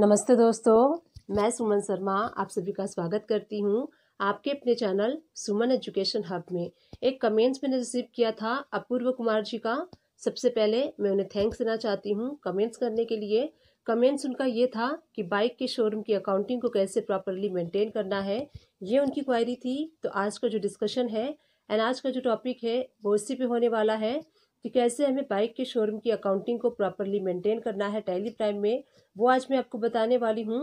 नमस्ते दोस्तों मैं सुमन शर्मा आप सभी का स्वागत करती हूँ आपके अपने चैनल सुमन एजुकेशन हब में एक कमेंट्स मैंने रिसीव किया था अपूर्व कुमार जी का सबसे पहले मैं उन्हें थैंक्स देना चाहती हूँ कमेंट्स करने के लिए कमेंट्स उनका ये था कि बाइक के शोरूम की अकाउंटिंग को कैसे प्रॉपरली मेंटेन करना है ये उनकी क्वायरी थी तो आज का जो डिस्कशन है एंड आज का जो टॉपिक है वो इसी पे होने वाला है कि कैसे हमें बाइक के शोरूम की अकाउंटिंग को प्रॉपरली मेंटेन करना है टैली प्राइम में वो आज मैं आपको बताने वाली हूँ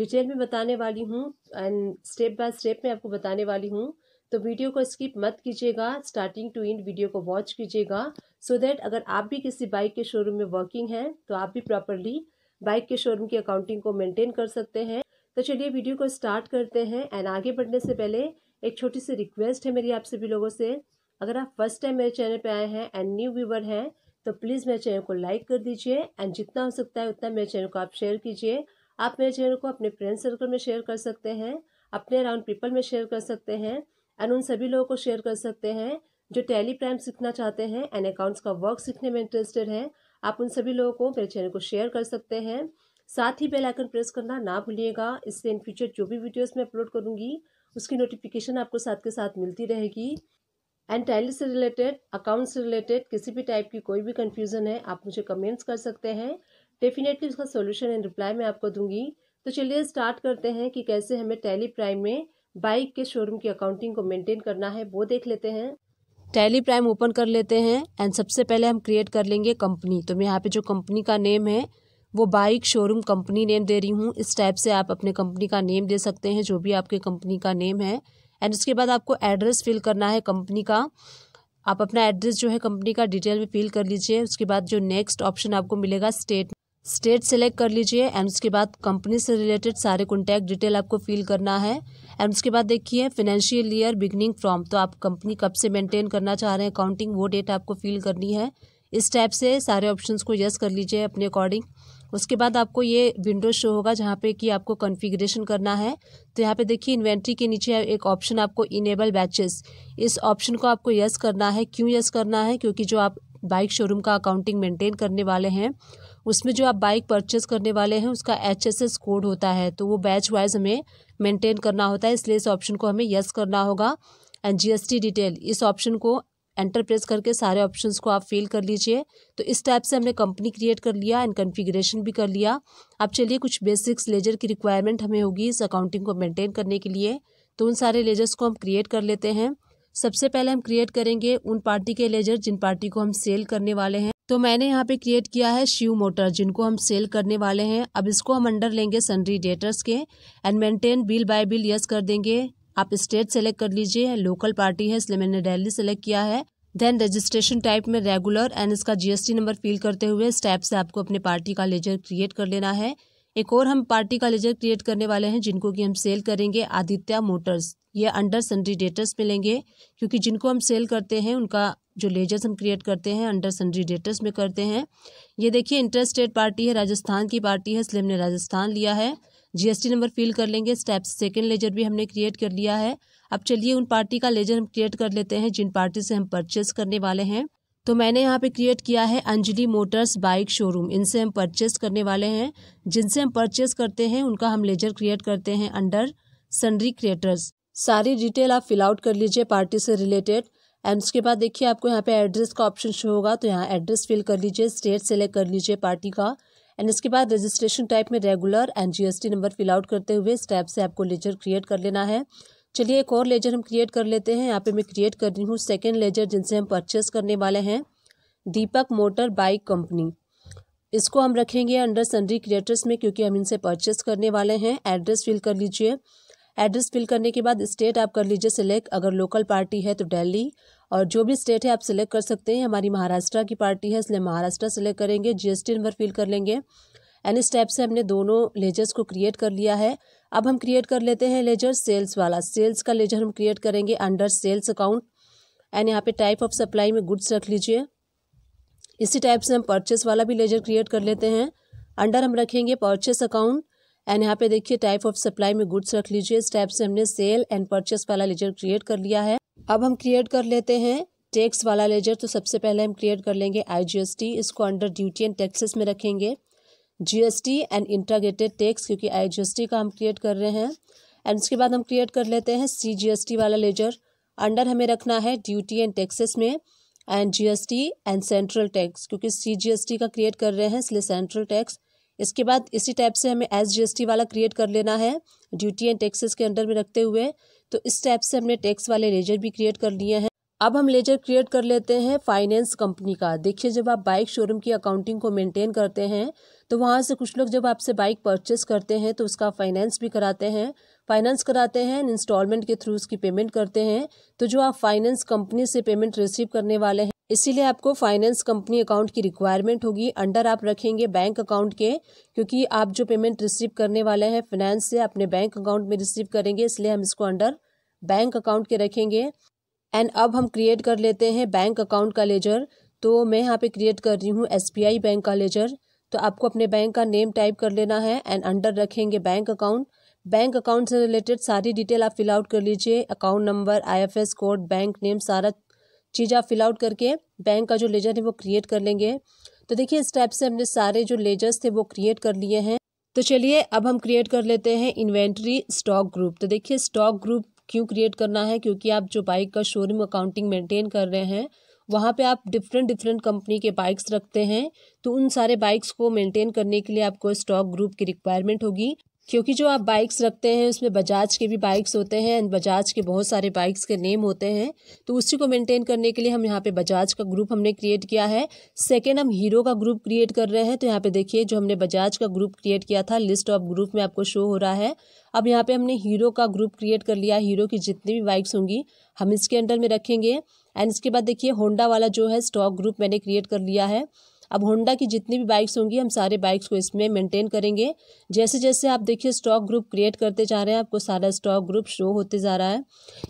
डिटेल में बताने वाली हूँ एंड स्टेप बाय स्टेप में आपको बताने वाली हूँ तो वीडियो को स्किप मत कीजिएगा स्टार्टिंग टू इंड वीडियो को वॉच कीजिएगा सो दैट अगर आप भी किसी बाइक के शोरूम में वर्किंग हैं तो आप भी प्रॉपरली बाइक के शोरूम की अकाउंटिंग को मेंटेन कर सकते हैं तो चलिए वीडियो को स्टार्ट करते हैं एंड आगे बढ़ने से पहले एक छोटी सी रिक्वेस्ट है मेरी आप सभी लोगों से अगर आप फर्स्ट टाइम मेरे चैनल पर आए हैं एंड न्यू व्यूवर हैं तो प्लीज़ मेरे चैनल को लाइक कर दीजिए एंड जितना हो सकता है उतना मेरे चैनल को आप शेयर कीजिए आप मेरे चैनल को अपने फ्रेंड सर्कल में शेयर कर सकते हैं अपने अराउंड पीपल में शेयर कर सकते हैं एंड उन सभी लोगों को शेयर कर सकते हैं जो टैली प्राइम सीखना चाहते हैं एंड अकाउंट्स का वर्क सीखने में इंटरेस्टेड है आप उन सभी लोगों को मेरे चैनल को शेयर कर सकते हैं साथ ही बेल आइकन प्रेस करना ना भूलिएगा इससे इन फ्यूचर जो भी वीडियोस मैं अपलोड करूँगी उसकी नोटिफिकेशन आपको साथ के साथ मिलती रहेगी एंड टैली से रिलेटेड अकाउंट से रिलेटेड किसी भी टाइप की कोई भी कन्फ्यूज़न है आप मुझे कमेंट्स कर सकते हैं डेफिनेटली उसका सोल्यूशन एंड रिप्लाई मैं आपको दूंगी तो चलिए स्टार्ट करते हैं कि कैसे हमें टैली प्राइम में बाइक के शोरूम की अकाउंटिंग को मेंटेन करना है वो देख लेते हैं टैली प्राइम ओपन कर लेते हैं एंड सबसे पहले हम क्रिएट कर लेंगे कंपनी तो मैं यहाँ पे जो कंपनी का नेम है वो बाइक शोरूम कंपनी नेम दे रही हूँ इस टाइप से आप अपने कंपनी का नेम दे सकते हैं जो भी आपके कंपनी का नेम है एंड उसके बाद आपको एड्रेस फिल करना है कंपनी का आप अपना एड्रेस जो है कंपनी का डिटेल में फिल कर लीजिए उसके बाद जो नेक्स्ट ऑप्शन आपको मिलेगा स्टेट स्टेट सेलेक्ट कर लीजिए एंड उसके बाद कंपनी से रिलेटेड सारे कॉन्टैक्ट डिटेल आपको फिल करना है एंड उसके बाद देखिए फाइनेंशियल ईयर बिगनिंग फ्रॉम तो आप कंपनी कब से मेंटेन करना चाह रहे हैं अकाउंटिंग वो डेट आपको फिल करनी है इस टाइप से सारे ऑप्शंस को यस कर लीजिए अपने अकॉर्डिंग उसके बाद आपको ये विंडो शो होगा जहाँ पे कि आपको कॉन्फ़िगरेशन करना है तो यहाँ पे देखिए इन्वेंट्री के नीचे एक ऑप्शन आपको इनेबल बैचेस इस ऑप्शन को आपको यस करना है क्यों यस करना है क्योंकि जो आप बाइक शोरूम का अकाउंटिंग मेंटेन करने वाले हैं उसमें जो आप बाइक परचेस करने वाले हैं उसका एच एस एस कोड होता है तो वो बैच वाइज हमें मेंटेन करना होता है इसलिए इस ऑप्शन को हमें यस करना होगा एंड जी डिटेल इस ऑप्शन को एंटर प्रेस करके सारे ऑप्शंस को आप फिल कर लीजिए तो इस टाइप से हमने कंपनी क्रिएट कर लिया एंड कॉन्फ़िगरेशन भी कर लिया अब चलिए कुछ बेसिक्स लेजर की रिक्वायरमेंट हमें होगी इस अकाउंटिंग को मेंटेन करने के लिए तो उन सारे लेजर्स को हम क्रिएट कर लेते हैं सबसे पहले हम क्रिएट करेंगे उन पार्टी के लेजर जिन पार्टी को हम सेल करने वाले हैं तो मैंने यहाँ पे क्रिएट किया है शिव मोटर जिनको हम सेल करने वाले हैं अब इसको हम अंडर लेंगे सनरी डेटर्स के and maintain bill by bill yes कर देंगे आप स्टेट सेलेक्ट कर लीजिए लोकल पार्टी है इसलिए मैंने दिल्ली सेलेक्ट किया है देन रजिस्ट्रेशन टाइप में रेगुलर एंड इसका जीएसटी नंबर फिल करते हुए स्टेप से आपको अपने पार्टी का लेजर क्रिएट कर लेना है एक और हम पार्टी का लेजर क्रिएट करने वाले हैं जिनको कि हम सेल करेंगे आदित्य मोटर्स ये अंडर डेटर्स में लेंगे क्योंकि जिनको हम सेल करते हैं उनका जो लेजर्स हम क्रिएट करते हैं अंडर डेटर्स में करते हैं ये देखिए इंटरस्टेट पार्टी है राजस्थान की पार्टी है इसलिए हमने राजस्थान लिया है जीएसटी नंबर फिल कर लेंगे स्टेप्स सेकेंड लेजर भी हमने क्रिएट कर लिया है अब चलिए उन पार्टी का लेजर हम क्रिएट कर लेते हैं जिन पार्टी से हम परचेस करने वाले हैं तो मैंने यहाँ पे क्रिएट किया है अंजलि मोटर्स बाइक शोरूम इनसे हम परचेस करने वाले हैं जिनसे हम परचेस करते हैं उनका हम लेजर क्रिएट करते हैं अंडर सनरी क्रिएटर्स सारी डिटेल आप फिल आउट कर लीजिए पार्टी से रिलेटेड एंड उसके बाद देखिए आपको यहाँ पे एड्रेस का ऑप्शन शो होगा तो यहाँ एड्रेस फिल कर लीजिए स्टेट सेलेक्ट कर लीजिए पार्टी का एंड इसके बाद रजिस्ट्रेशन टाइप में regular and GST number fill out करते हुए इस से आपको लेजर क्रिएट कर लेना है चलिए एक और लेजर हम क्रिएट कर लेते हैं यहाँ पे मैं क्रिएट कर रही हूँ सेकेंड लेजर जिनसे हम परचेस करने वाले हैं दीपक मोटर बाइक कंपनी इसको हम रखेंगे अंडर सनरी क्रिएटर्स में क्योंकि हम इनसे परचेस करने वाले हैं एड्रेस फिल कर लीजिए एड्रेस फिल करने के बाद स्टेट आप कर लीजिए सिलेक्ट अगर लोकल पार्टी है तो दिल्ली और जो भी स्टेट है आप सिलेक्ट कर सकते हैं हमारी महाराष्ट्र की पार्टी है इसलिए महाराष्ट्र सेलेक्ट करेंगे जीएसटी नंबर फिल कर लेंगे एन टाइप से हमने दोनों लेजर्स को क्रिएट कर लिया है अब हम क्रिएट कर लेते हैं लेजर सेल्स वाला सेल्स का लेजर हम क्रिएट करेंगे अंडर सेल्स अकाउंट एंड यहाँ पे टाइप ऑफ सप्लाई में गुड्स रख लीजिए इसी टाइप से हम परचेस वाला भी लेजर क्रिएट कर लेते हैं अंडर हम रखेंगे परचेस अकाउंट एंड यहाँ पे देखिए टाइप ऑफ सप्लाई में गुड्स रख लीजिए इस टाइप से हमने सेल एंड परचेस वाला लेजर क्रिएट कर लिया है अब हम क्रिएट कर लेते हैं टैक्स वाला लेजर तो सबसे पहले हम क्रिएट कर लेंगे आईजीएसटी इसको अंडर ड्यूटी एंड टैक्सेस में रखेंगे जीएसटी एंड इंटरग्रेटेड टैक्स क्योंकि आईजीएसटी का हम क्रिएट कर रहे हैं एंड उसके बाद हम क्रिएट कर लेते हैं सीजीएसटी वाला लेजर अंडर हमें रखना है ड्यूटी एंड टैक्सेस में and T and central tax क्योंकि टी का क्रिएट कर रहे हैं इसलिए सेंट्रल टैक्स इसके बाद इसी टाइप से हमें एस वाला क्रिएट कर लेना है ड्यूटी एंड टैक्सेस के अंडर में रखते हुए तो इस टाइप से हमने टैक्स वाले लेजर भी क्रिएट कर लिए हैं अब हम लेजर क्रिएट कर लेते हैं फाइनेंस कंपनी का देखिए जब आप बाइक शोरूम की अकाउंटिंग को मेंटेन करते हैं तो वहाँ से कुछ लोग जब आपसे बाइक परचेस करते हैं तो उसका फाइनेंस भी कराते हैं फाइनेंस कराते हैं इंस्टॉलमेंट के थ्रू उसकी पेमेंट करते हैं तो जो आप फाइनेंस कंपनी से पेमेंट रिसीव करने वाले हैं इसीलिए आपको फाइनेंस कंपनी अकाउंट की रिक्वायरमेंट होगी अंडर आप रखेंगे बैंक अकाउंट के क्योंकि आप जो पेमेंट रिसीव करने वाले हैं फाइनेंस से अपने बैंक अकाउंट में रिसीव करेंगे इसलिए हम इसको अंडर बैंक अकाउंट के रखेंगे एंड अब हम क्रिएट कर लेते हैं बैंक अकाउंट का लेजर तो मैं यहाँ पे क्रिएट कर रही हूँ एस बैंक का लेजर तो आपको अपने बैंक का नेम टाइप कर लेना है एंड अंडर रखेंगे बैंक अकाउंट बैंक अकाउंट से रिलेटेड सारी डिटेल आप फिल आउट कर लीजिए account number I code bank name सारा चीज़ें आप फिल आउट करके बैंक का जो लेजर है वो क्रिएट कर लेंगे तो देखिए इस टाइप से हमने सारे जो लेजर्स थे वो क्रिएट कर लिए हैं तो चलिए अब हम क्रिएट कर लेते हैं इन्वेंट्री स्टॉक ग्रुप तो देखिए स्टॉक ग्रुप क्यों क्रिएट करना है क्योंकि आप जो बाइक का शोरूम अकाउंटिंग मेंटेन कर रहे हैं वहाँ पे आप डिफरेंट डिफरेंट कंपनी के बाइक्स रखते हैं तो उन सारे बाइक्स को मेंटेन करने के लिए आपको स्टॉक ग्रुप की रिक्वायरमेंट होगी क्योंकि जो आप बाइक्स रखते हैं उसमें बजाज के भी बाइक्स होते हैं एंड बजाज के बहुत सारे बाइक्स के नेम होते हैं तो उसी को मेंटेन करने के लिए हम यहाँ पे बजाज का ग्रुप हमने क्रिएट किया है सेकेंड हम हीरो का ग्रुप क्रिएट कर रहे हैं तो यहाँ पे देखिए जो हमने बजाज का ग्रुप क्रिएट किया था लिस्ट ऑफ ग्रुप में आपको शो हो रहा है अब यहाँ पे हमने हीरो का ग्रुप क्रिएट कर लिया हीरो की जितनी भी बाइक्स होंगी हम इसके अंडर में रखेंगे एंड इसके बाद देखिए होंडा वाला जो है स्टॉक ग्रुप मैंने क्रिएट कर लिया है अब होंडा की जितनी भी बाइक्स होंगी हम सारे बाइक्स को इसमें मेंटेन करेंगे जैसे जैसे आप देखिए स्टॉक ग्रुप क्रिएट करते जा रहे हैं आपको सारा स्टॉक ग्रुप शो होते जा रहा है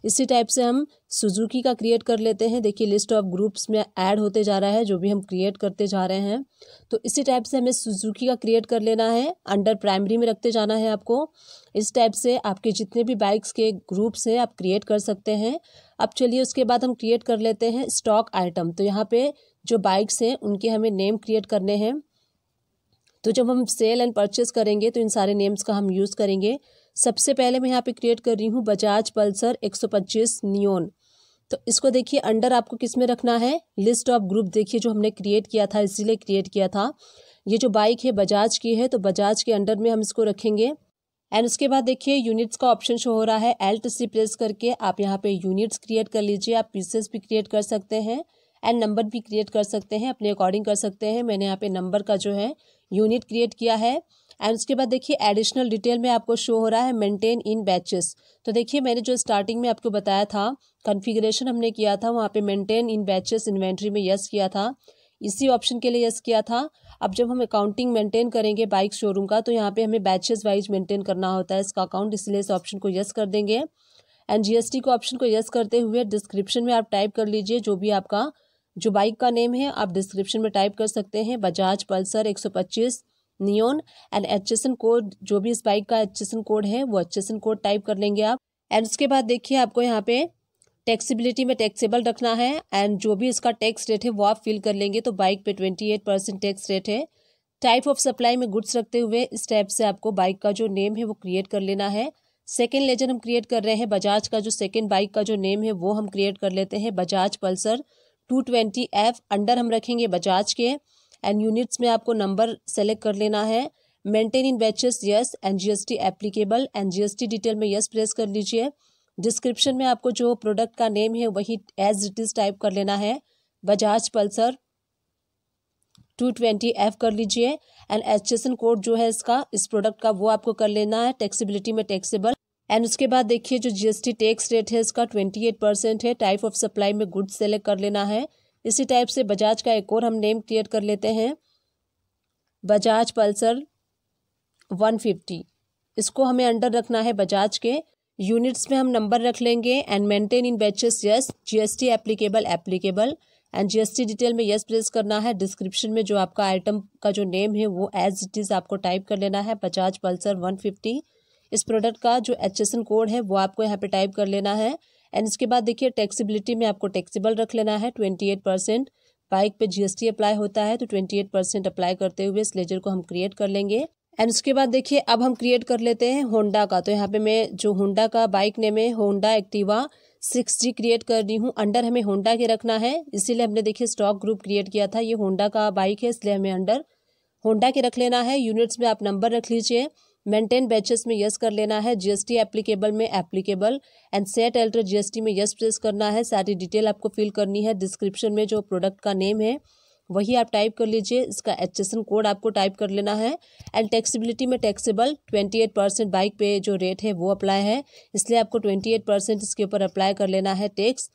इसी टाइप से हम सुजुकी का क्रिएट कर लेते हैं देखिए लिस्ट ऑफ ग्रुप्स में ऐड होते जा रहा है जो भी हम क्रिएट करते जा रहे हैं तो इसी टाइप से हमें सुजुकी का क्रिएट कर लेना है अंडर प्राइमरी में रखते जाना है आपको इस टाइप से आपके जितने भी बाइक्स के ग्रुप्स हैं आप क्रिएट कर सकते हैं अब चलिए उसके बाद हम क्रिएट कर लेते हैं स्टॉक आइटम तो यहाँ पे जो बाइक्स हैं उनके हमें नेम क्रिएट करने हैं तो जब हम सेल एंड परचेस करेंगे तो इन सारे नेम्स का हम यूज़ करेंगे सबसे पहले मैं यहाँ पे क्रिएट कर रही हूँ बजाज पल्सर एक सौ पच्चीस नियोन तो इसको देखिए अंडर आपको किस में रखना है लिस्ट ऑफ ग्रुप देखिए जो हमने क्रिएट किया था इसीलिए क्रिएट किया था ये जो बाइक है बजाज की है तो बजाज के अंडर में हम इसको रखेंगे एंड उसके बाद देखिए यूनिट्स का ऑप्शन शो हो रहा है एल्ट सी प्रेस करके आप यहाँ पे यूनिट्स क्रिएट कर लीजिए आप पीसेस भी क्रिएट कर सकते हैं एंड नंबर भी क्रिएट कर सकते हैं अपने अकॉर्डिंग कर सकते हैं मैंने यहाँ पे नंबर का जो है यूनिट क्रिएट किया है एंड उसके बाद देखिए एडिशनल डिटेल में आपको शो हो रहा है मेंटेन इन बैचेस तो देखिए मैंने जो स्टार्टिंग में आपको बताया था कन्फिग्रेशन हमने किया था वहाँ पे मेंटेन इन बैचेस इन्वेंट्री में यस किया था इसी ऑप्शन के लिए यस किया था अब जब हम अकाउंटिंग मेंटेन करेंगे बाइक शोरूम का तो यहाँ पे हमें बैचेस वाइज मेंटेन करना होता है इसका अकाउंट इसलिए इस ऑप्शन को यस कर देंगे एंड जी को ऑप्शन को यस करते हुए डिस्क्रिप्शन में आप टाइप कर लीजिए जो भी आपका जो बाइक का नेम है आप डिस्क्रिप्शन में टाइप कर सकते हैं Bajaj Pulsar 125 neon and H code जो भी इस बाइक का एच कोड है वो एच कोड टाइप कर लेंगे आप एंड उसके बाद देखिए आपको यहाँ पे टैक्सीबिलिटी में टैक्सेबल रखना है एंड जो भी इसका टैक्स रेट है वो आप फिल कर लेंगे तो बाइक पे twenty eight percent tax rate है टाइप ऑफ सप्लाई में गुड्स रखते हुए इस टाइप से आपको बाइक का जो नेम है वो क्रिएट कर लेना है सेकेंड लेजर हम क्रिएट कर रहे हैं बजाज का जो सेकेंड बाइक का जो नेम है वो हम क्रिएट कर लेते हैं Bajaj Pulsar two twenty F under हम रखेंगे बजाज के एंड यूनिट्स में आपको नंबर सेलेक्ट कर लेना है maintain in batches yes and GST applicable and detail में यस प्रेस कर लीजिए डिस्क्रिप्शन में आपको जो प्रोडक्ट का नेम है वही एज इट इज़ टाइप कर लेना है Bajaj Pulsar two twenty F कर लीजिए एंड एच कोड जो है इसका इस प्रोडक्ट का वो आपको कर लेना है टैक्सीबिलिटी में टैक्सीबल एंड उसके बाद देखिए जो जीएसटी टैक्स रेट है इसका ट्वेंटी एट परसेंट है टाइप ऑफ सप्लाई में गुड्स सेलेक्ट कर लेना है इसी टाइप से बजाज का एक और हम नेम क्रिएट कर लेते हैं बजाज पल्सर वन फिफ्टी इसको हमें अंडर रखना है बजाज के यूनिट्स में हम नंबर रख लेंगे and maintain in batches yes GST applicable applicable and GST detail में यस प्रेस करना है डिस्क्रिप्शन में जो आपका आइटम का जो नेम है वो एज इट इज़ आपको टाइप कर लेना है बजाज पल्सर वन फिफ्टी इस प्रोडक्ट का जो एच कोड है वो आपको यहाँ पे टाइप कर लेना है एंड इसके बाद देखिए टैक्सीबिलिटी में आपको टैक्सीबल रख लेना है ट्वेंटी एट परसेंट बाइक पे जीएसटी अप्लाई होता है तो ट्वेंटी एट परसेंट अप्लाई करते हुए इस लेजर को हम क्रिएट कर लेंगे एंड उसके बाद देखिए अब हम क्रिएट कर लेते हैं होंडा का तो यहाँ पे मैं जो होंडा का बाइक नेम है होंडा एक्टिवा सिक्स जी क्रिएट कर रही हूँ अंडर हमें होंडा के रखना है इसीलिए हमने देखिए स्टॉक ग्रुप क्रिएट किया था ये होंडा का बाइक है इसलिए हमें अंडर होंडा के रख लेना है यूनिट्स में आप नंबर रख लीजिए मेंटेन बैचेस में यस कर लेना है जीएसटी एप्लीकेबल में applicable and set alter GST में यस प्रेस करना है सारी डिटेल आपको फिल करनी है डिस्क्रिप्शन में जो प्रोडक्ट का नेम है वही आप टाइप कर लीजिए इसका एचएसएन कोड आपको टाइप कर लेना है एंड टैक्सीबिलिटी में taxable twenty eight percent bike पे जो रेट है वो अप्लाई है इसलिए आपको ट्वेंटी एट परसेंट इसके ऊपर अप्लाई कर लेना है टैक्स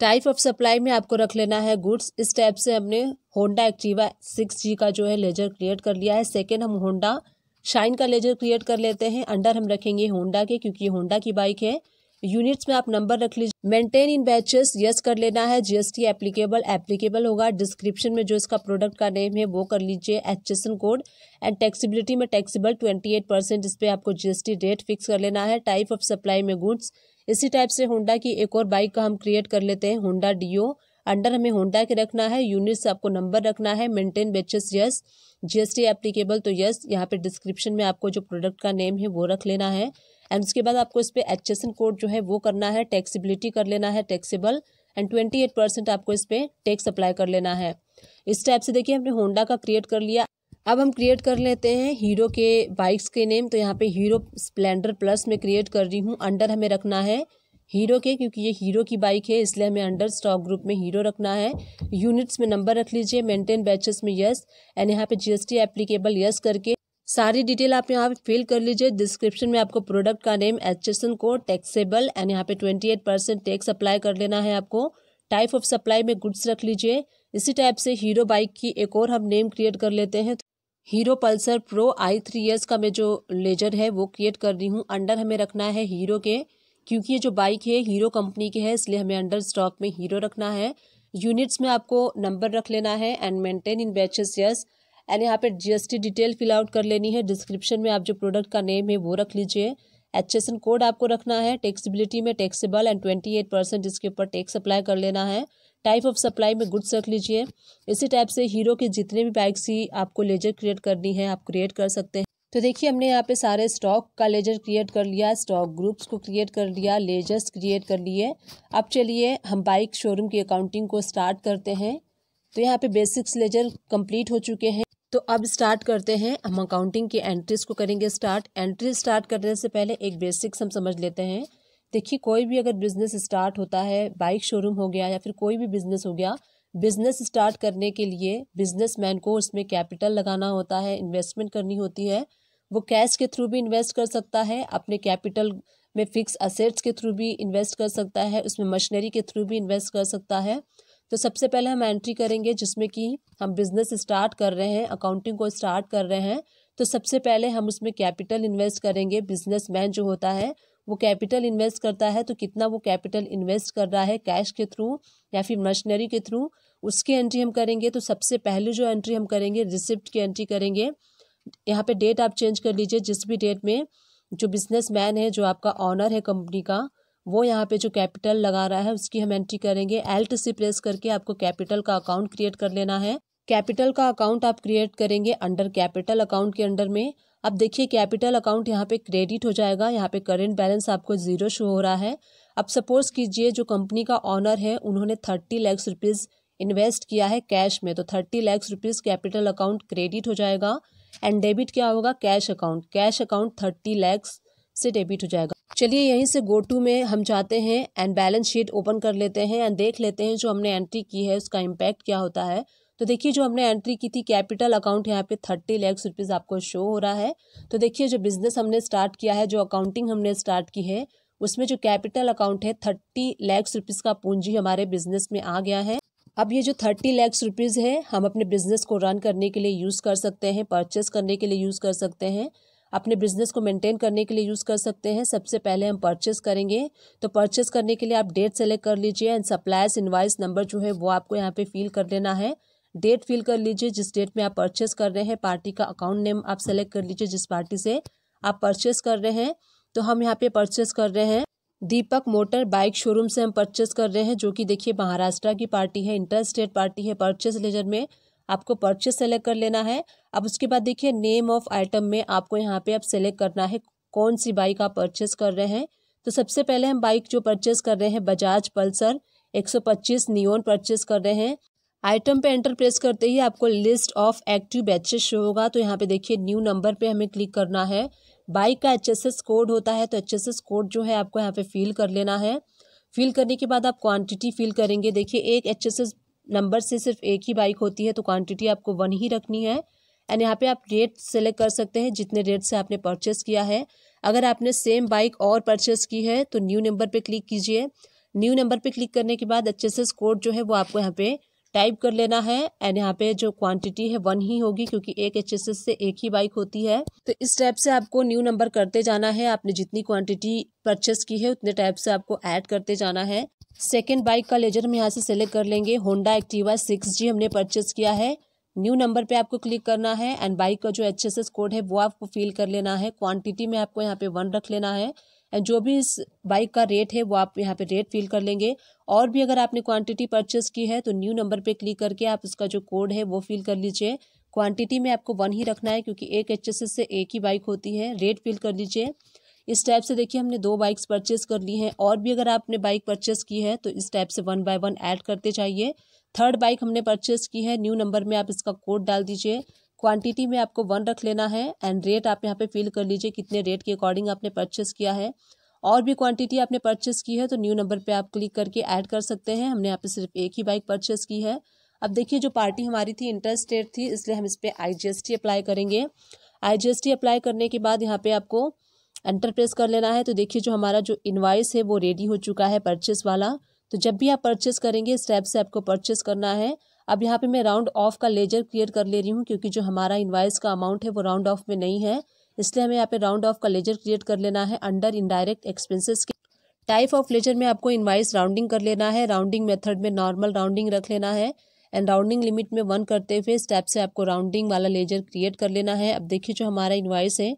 टाइप ऑफ सप्लाई में आपको रख लेना है गुड्स इस टाइप से हमने होंडा एक्टिवा सिक्स जी का जो है लेजर क्रिएट कर लिया है सेकेंड हम होंडा शाइन का लेजर क्रिएट कर लेते हैं अंडर हम रखेंगे होंडा के क्योंकि ये होंडा की बाइक है यूनिट्स में आप नंबर रख लीजिए मेंटेन इन बैचेस यस कर लेना है जीएसटी एप्लीकेबल एप्लीकेबल होगा डिस्क्रिप्शन में जो इसका प्रोडक्ट का नेम है वो कर लीजिए एचएसएन कोड एंड टैक्सीबिलिटी में टैक्सीबल ट्वेंटी एट परसेंट इस पर आपको जीएसटी रेट फिक्स कर लेना है टाइप ऑफ सप्लाई में गुड्स इसी टाइप से होंडा की एक और बाइक का हम क्रिएट कर लेते हैं होंडा डीओ अंडर हमें होंडा के रखना है यूनिट्स आपको नंबर रखना है maintain batches yes GST applicable तो यस यहाँ पे डिस्क्रिप्शन में आपको जो प्रोडक्ट का नेम है वो रख लेना है एंड उसके बाद आपको इस पर एच कोड जो है वो करना है टैक्सीबिलिटी कर लेना है taxable and twenty eight percent आपको इस पर टैक्स अप्लाई कर लेना है इस टाइप से देखिए हमने होंडा का क्रिएट कर लिया अब हम क्रिएट कर लेते हैं हीरो के बाइक्स के नेम तो यहाँ पे हीरो स्प्लेंडर प्लस में क्रिएट कर रही हूँ अंडर हमें रखना है हीरो के क्योंकि ये हीरो की बाइक है इसलिए हमें अंडर स्टॉक ग्रुप में हीरो रखना है यूनिट्स में नंबर रख लीजिए मेंटेन बैचेस में यस एंड यहाँ पे जीएसटी एप्लीकेबल यस करके सारी डिटेल आप यहाँ पे फिल कर लीजिए डिस्क्रिप्शन में आपको प्रोडक्ट का नेम एचएसएन को टैक्सेबल एंड यहाँ पे twenty eight percent tax apply कर लेना है आपको टाइप ऑफ सप्लाई में गुड्स रख लीजिए इसी टाइप से हीरो बाइक की एक और हम नेम क्रिएट कर लेते हैं Hero Pulsar pro I three S का मैं जो लेजर है वो क्रिएट कर रही हूँ अंडर हमें रखना है हीरो के क्योंकि ये जो बाइक है हीरो कंपनी की है इसलिए हमें अंडर स्टॉक में हीरो रखना है यूनिट्स में आपको नंबर रख लेना है and maintain in batches yes and यहाँ पे जीएसटी डिटेल फिल आउट कर लेनी है डिस्क्रिप्शन में आप जो प्रोडक्ट का नेम है वो रख लीजिए एच एस एन कोड आपको रखना है टैक्सीबिलिटी में taxable and twenty eight percent इसके ऊपर टैक्स अप्लाई कर लेना है टाइप ऑफ सप्लाई में गुड्स रख लीजिए इसी टाइप से हीरो के जितने भी बाइक्स ही आपको लेजर क्रिएट करनी है आप क्रिएट कर सकते हैं तो देखिए हमने यहाँ पे सारे स्टॉक का लेजर क्रिएट कर लिया स्टॉक ग्रुप्स को क्रिएट कर लिया लेजर्स क्रिएट कर लिए अब चलिए हम बाइक शोरूम की अकाउंटिंग को स्टार्ट करते हैं तो यहाँ पे बेसिक्स लेजर कंप्लीट हो चुके हैं तो अब स्टार्ट करते हैं हम अकाउंटिंग की एंट्रीज को करेंगे स्टार्ट एंट्री स्टार्ट करने से पहले एक बेसिक्स हम समझ लेते हैं देखिए कोई भी अगर बिजनेस स्टार्ट होता है बाइक शोरूम हो गया या फिर कोई भी बिजनेस हो गया बिजनेस स्टार्ट करने के लिए बिजनेसमैन को उसमें कैपिटल लगाना होता है इन्वेस्टमेंट करनी होती है वो कैश के थ्रू भी इन्वेस्ट कर सकता है अपने कैपिटल में फिक्स असेट्स के थ्रू भी इन्वेस्ट कर सकता है उसमें मशीनरी के थ्रू भी इन्वेस्ट कर सकता है तो सबसे पहले हम एंट्री करेंगे जिसमें कि हम बिजनेस स्टार्ट कर रहे हैं अकाउंटिंग को स्टार्ट कर रहे हैं तो सबसे पहले हम उसमें कैपिटल इन्वेस्ट करेंगे बिजनेसमैन जो होता है वो कैपिटल इन्वेस्ट करता है तो कितना वो कैपिटल इन्वेस्ट कर रहा है कैश के थ्रू या फिर मशीनरी के थ्रू उसकी एंट्री हम करेंगे तो सबसे पहले जो एंट्री हम करेंगे रिसिप्ट की एंट्री करेंगे यहाँ पे डेट आप चेंज कर लीजिए जिस भी डेट में जो मैन है जो आपका ऑनर है कंपनी का वो यहाँ पे जो कैपिटल लगा रहा है उसकी हम एंट्री करेंगे एल्ट से प्रेस करके आपको कैपिटल का अकाउंट क्रिएट कर लेना है कैपिटल का अकाउंट आप क्रिएट करेंगे अंडर कैपिटल अकाउंट के अंडर में अब देखिए कैपिटल अकाउंट यहाँ पे क्रेडिट हो जाएगा यहाँ पे करेंट बैलेंस आपको ज़ीरो शो हो रहा है अब सपोज़ कीजिए जो कंपनी का ऑनर है उन्होंने थर्टी लैक्स रुपीज़ इन्वेस्ट किया है कैश में तो thirty lakhs rupees capital account credit हो जाएगा एंड डेबिट क्या होगा cash account cash account thirty lakhs से डेबिट हो जाएगा चलिए यहीं से गो टू में हम जाते हैं एंड बैलेंस शीट ओपन कर लेते हैं एंड देख लेते हैं जो हमने एंट्री की है उसका इम्पैक्ट क्या होता है तो देखिए जो हमने एंट्री की थी कैपिटल अकाउंट यहाँ पे थर्टी लैक्स रुपीज़ आपको शो हो रहा है तो देखिए जो बिज़नेस हमने स्टार्ट किया है जो अकाउंटिंग हमने स्टार्ट की है उसमें जो कैपिटल अकाउंट है थर्टी लैक्स रुपीज़ का पूंजी हमारे बिजनेस में आ गया है अब ये जो थर्टी लैक्स रुपीज़ है हम अपने बिजनेस को रन करने के लिए यूज़ कर सकते हैं परचेस करने के लिए यूज़ कर सकते हैं अपने बिजनेस को मेंटेन करने के लिए यूज़ कर सकते हैं सबसे पहले हम परचेस करेंगे तो परचेस करने के लिए आप डेट सेलेक्ट कर लीजिए एंड सप्लायर्स इनवाइस नंबर जो है वो आपको यहाँ पे फिल कर देना है डेट फिल कर लीजिए जिस डेट में आप परचेस कर रहे हैं पार्टी का अकाउंट नेम आप सेलेक्ट कर लीजिए जिस पार्टी से आप परचेस कर रहे हैं तो हम यहाँ पे परचेस कर रहे हैं दीपक मोटर बाइक शोरूम से हम परचेस कर रहे हैं जो कि देखिए महाराष्ट्र की पार्टी है इंटर स्टेट पार्टी है परचेस लेजर में आपको परचेस सेलेक्ट कर लेना है अब उसके बाद देखिए नेम ऑफ आइटम में आपको यहाँ पे अब सेलेक्ट करना है कौन सी बाइक आप परचेस कर रहे हैं तो सबसे पहले हम बाइक जो परचेस कर रहे हैं बजाज पल्सर एक सौ पच्चीस नियोन परचेस कर रहे हैं आइटम पे एंटर प्रेस करते ही आपको list of active batches show होगा तो यहाँ पे देखिए न्यू नंबर पे हमें क्लिक करना है बाइक का एच कोड होता है तो एच कोड जो है आपको यहाँ पे फिल कर लेना है फिल करने के बाद आप क्वांटिटी फिल करेंगे देखिए एक एच नंबर से सिर्फ एक ही बाइक होती है तो क्वान्टिटी आपको वन ही रखनी है एंड यहाँ पर आप रेट सेलेक्ट कर सकते हैं जितने रेट से आपने परचेस किया है अगर आपने सेम बाइक और परचेस की है तो न्यू नंबर पर क्लिक कीजिए न्यू नंबर पर क्लिक करने के बाद एच कोड जो है वो आपको यहाँ पर टाइप कर लेना है एंड यहाँ पे जो क्वांटिटी है वन ही होगी क्योंकि एक एच से एक ही बाइक होती है तो इस टाइप से आपको न्यू नंबर करते जाना है आपने जितनी क्वांटिटी परचेस की है उतने टाइप से आपको ऐड करते जाना है सेकेंड बाइक का लेजर हम यहाँ से सेलेक्ट कर लेंगे होंडा एक्टिवा सिक्स जी हमने परचेस किया है न्यू नंबर पे आपको क्लिक करना है एंड बाइक का जो एच कोड है वो आपको फिल कर लेना है क्वांटिटी में आपको यहाँ पे वन रख लेना है एंड जो भी इस बाइक का रेट है वो आप यहाँ पे रेट फील कर लेंगे और भी अगर आपने क्वांटिटी परचेस की है तो न्यू नंबर पे क्लिक करके आप उसका जो कोड है वो फिल कर लीजिए क्वांटिटी में आपको वन ही रखना है क्योंकि एक एच से एक ही बाइक होती है रेट फिल कर लीजिए इस टाइप से देखिए हमने दो बाइक्स परचेस कर ली हैं और भी अगर आपने बाइक परचेस की है तो इस टाइप से वन बाय वन ऐड करते जाइए थर्ड बाइक हमने परचेस की है न्यू नंबर में आप इसका कोड डाल दीजिए क्वांटिटी में आपको वन रख लेना है एंड रेट आप यहाँ पे फिल कर लीजिए कितने रेट के अकॉर्डिंग आपने परचेस किया है और भी क्वांटिटी आपने परचेस की है तो न्यू नंबर पे आप क्लिक करके ऐड कर सकते हैं हमने यहाँ पे सिर्फ एक ही बाइक परचेस की है अब देखिए जो पार्टी हमारी थी रेट थी इसलिए हम इस पर आई अप्लाई करेंगे आई अप्लाई करने के बाद यहाँ पर आपको एंटर प्रेस कर लेना है तो देखिए जो हमारा जो इन्वाइस है वो रेडी हो चुका है परचेस वाला तो जब भी आप परचेस करेंगे इस से आपको परचेस करना है अब यहाँ पे मैं राउंड ऑफ का लेजर क्रिएट कर ले रही हूँ क्योंकि जो हमारा इन्वाइस का अमाउंट है वो राउंड ऑफ में नहीं है इसलिए हमें यहाँ पे राउंड ऑफ का लेजर क्रिएट कर लेना है अंडर इनडायरेक्ट एक्सपेंसेस के टाइप ऑफ लेजर में आपको इन्वाइस राउंडिंग कर लेना है राउंडिंग मेथड में नॉर्मल राउंडिंग रख लेना है एंड राउंडिंग लिमिट में वन करते हुए स्टेप से आपको राउंडिंग वाला लेजर क्रिएट कर लेना है अब देखिए जो हमारा इन्वाइस है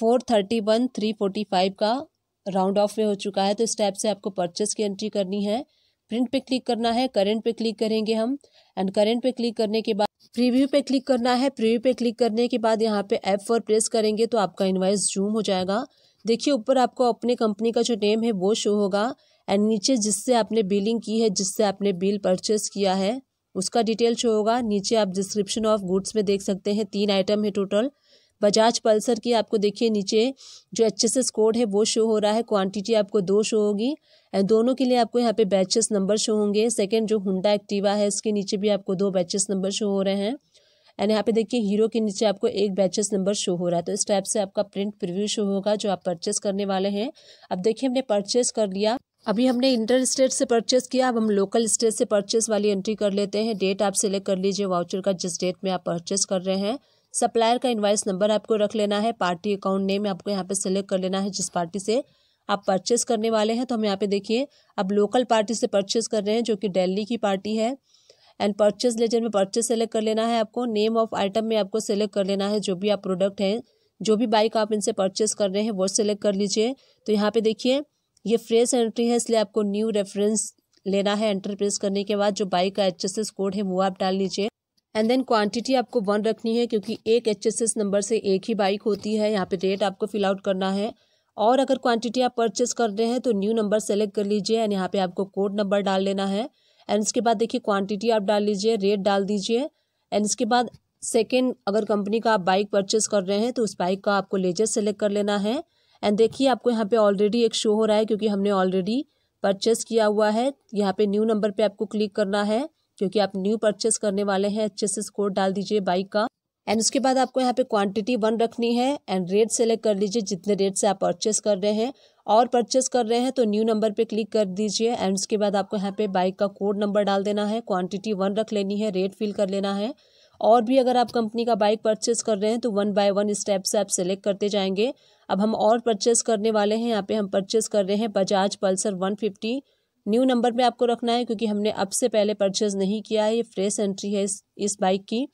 four thirty one three forty five का राउंड ऑफ में हो चुका है तो स्टेप से आपको परचेस की एंट्री करनी है प्रिंट पे क्लिक करना है करेंट पे क्लिक करेंगे हम एंड करेंट पे क्लिक करने के बाद प्रीव्यू पे क्लिक करना है प्रीव्यू पे क्लिक करने के बाद यहाँ पे ऐप फॉर प्रेस करेंगे तो आपका इन्वाइस जूम हो जाएगा देखिए ऊपर आपको अपने कंपनी का जो नेम है वो शो होगा एंड नीचे जिससे आपने बिलिंग की है जिससे आपने बिल परचेस किया है उसका डिटेल शो होगा नीचे आप डिस्क्रिप्शन ऑफ गुड्स में देख सकते हैं तीन आइटम है टोटल बजाज पल्सर की आपको देखिए नीचे जो एच एस कोड है वो शो हो रहा है क्वांटिटी आपको दो शो होगी दोनों के लिए आपको यहाँ पे बैचेस नंबर शो होंगे सेकंड जो हुंडा एक्टिवा है इसके नीचे भी आपको दो बैचेस नंबर शो हो रहे हैं एंड यहाँ पे देखिए हीरो के नीचे आपको एक बैचेस नंबर शो हो रहा है तो इस टाइप से आपका प्रिंट प्रिव्यू शो होगा जो आप परचेस करने वाले हैं अब देखिए हमने परचेस कर लिया अभी हमने इंटर स्टेट से परचेस किया अब हम लोकल स्टेट से परचेस वाली एंट्री कर लेते हैं डेट आप सेलेक्ट कर लीजिए वाउचर का जिस डेट में आप परचेस कर रहे हैं सप्लायर का इन्वाइस नंबर आपको रख लेना है पार्टी अकाउंट नेम आपको यहाँ पे सेलेक्ट कर लेना है जिस पार्टी से आप परचेस करने वाले हैं तो हम यहाँ पे देखिए आप लोकल पार्टी से परचेस कर रहे हैं जो कि दिल्ली की पार्टी है एंड परचेस लेजर में परचेस सेलेक्ट कर लेना है आपको नेम ऑफ आइटम में आपको सेलेक्ट कर लेना है जो भी आप प्रोडक्ट हैं जो भी बाइक आप इनसे परचेस कर रहे हैं वो सेलेक्ट कर लीजिए तो यहाँ पे देखिए ये फ्रेश एंट्री है इसलिए आपको न्यू रेफरेंस लेना है एंटर प्रेस करने के बाद जो बाइक का एच कोड है वो आप डाल लीजिए एंड देन क्वांटिटी आपको वन रखनी है क्योंकि एक एच नंबर से एक ही बाइक होती है यहाँ पे रेट आपको फिल आउट करना है और अगर क्वांटिटी आप परचेस कर रहे हैं तो न्यू नंबर सेलेक्ट कर लीजिए एंड यहाँ पे आपको कोड नंबर डाल लेना है एंड उसके बाद देखिए क्वांटिटी आप डाल लीजिए रेट डाल दीजिए एंड इसके बाद सेकेंड अगर कंपनी का आप बाइक परचेस कर रहे हैं तो उस बाइक का आपको लेजर सेलेक्ट कर लेना है एंड देखिए आपको यहाँ पर ऑलरेडी एक शो हो रहा है क्योंकि हमने ऑलरेडी परचेस किया हुआ है यहाँ पर न्यू नंबर पर आपको क्लिक करना है क्योंकि आप न्यू परचेस करने वाले हैं अच्छे से कोड डाल दीजिए बाइक का एंड उसके बाद आपको यहाँ पे क्वांटिटी वन रखनी है एंड रेट सेलेक्ट कर लीजिए जितने रेट से आप परचेस कर रहे हैं और परचेस कर रहे हैं तो न्यू नंबर पे क्लिक कर दीजिए एंड उसके बाद आपको यहाँ पे बाइक का कोड नंबर डाल देना है क्वांटिटी वन रख लेनी है रेट फिल कर लेना है और भी अगर आप कंपनी का बाइक परचेस कर रहे हैं तो वन बाय वन स्टेप से आप सेलेक्ट करते जाएंगे अब हम और परचेस करने वाले हैं यहाँ पे हम परचेस कर रहे हैं Bajaj Pulsar one fifty new number पे आपको रखना है क्योंकि हमने अब से पहले परचेज नहीं किया है ये फ्रेश एंट्री है इस इस बाइक की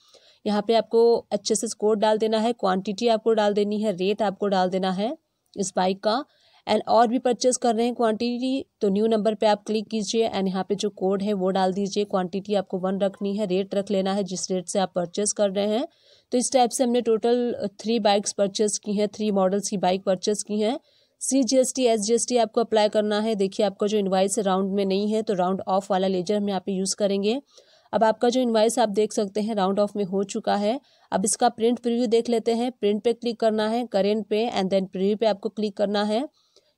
यहाँ पे आपको अच्छे से स्कोर डाल देना है क्वांटिटी आपको डाल देनी है रेट आपको डाल देना है इस बाइक का एंड और भी परचेस कर रहे हैं क्वांटिटी तो न्यू नंबर पे आप क्लिक कीजिए एंड यहाँ पे जो कोड है वो डाल दीजिए क्वांटिटी आपको वन रखनी है रेट रख लेना है जिस रेट से आप परचेस कर रहे हैं तो इस टाइप से हमने टोटल थ्री बाइक्स परचेस की हैं थ्री मॉडल्स की बाइक परचेस की हैं C G S T S G S T आपको अप्लाई करना है देखिए आपका जो इन्वाइस है राउंड में नहीं है तो राउंड ऑफ वाला लेजर हम यहाँ पे यूज़ करेंगे अब आपका जो इन्वाइस आप देख सकते हैं राउंड ऑफ में हो चुका है अब इसका प्रिंट प्रिव्यू देख लेते हैं प्रिंट पे क्लिक करना है करेंट पे एंड देन प्रिव्यू पे आपको क्लिक करना है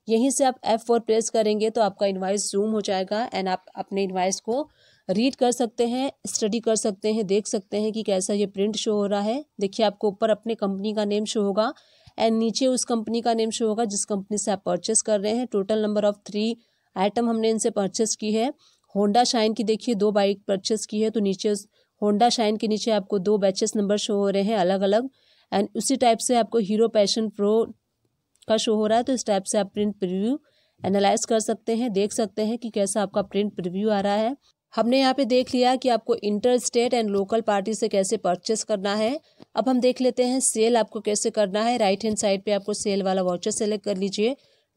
यहीं से आप एफ फोर प्रेस करेंगे तो आपका इन्वाइस जूम हो जाएगा एंड आप अपने इन्वाइस को रीड कर सकते हैं स्टडी कर सकते हैं देख सकते हैं कि कैसा ये प्रिंट शो हो रहा है देखिए आपको ऊपर अपने कंपनी का नेम शो होगा एंड नीचे उस कंपनी का नेम शो होगा जिस कंपनी से आप परचेस कर रहे हैं total number of three item हमने इनसे परचेस की है होंडा शाइन की देखिए दो बाइक परचेस की है तो नीचे होंडा शाइन के नीचे आपको दो बैचेस नंबर शो हो रहे हैं अलग अलग एंड उसी टाइप से आपको हीरो पैशन प्रो का शो हो रहा है तो इस टाइप से आप प्रिंट प्रिव्यू एनालाइज कर सकते हैं देख सकते हैं कि कैसा आपका प्रिंट प्रिव्यू आ रहा है हमने यहाँ पे देख लिया कि आपको interstate and local party से कैसे परचेस करना है अब हम देख लेते हैं सेल आपको कैसे करना है राइट हैंड साइड पे आपको सेल वाला वाउचर सेलेक्ट कर लीजिए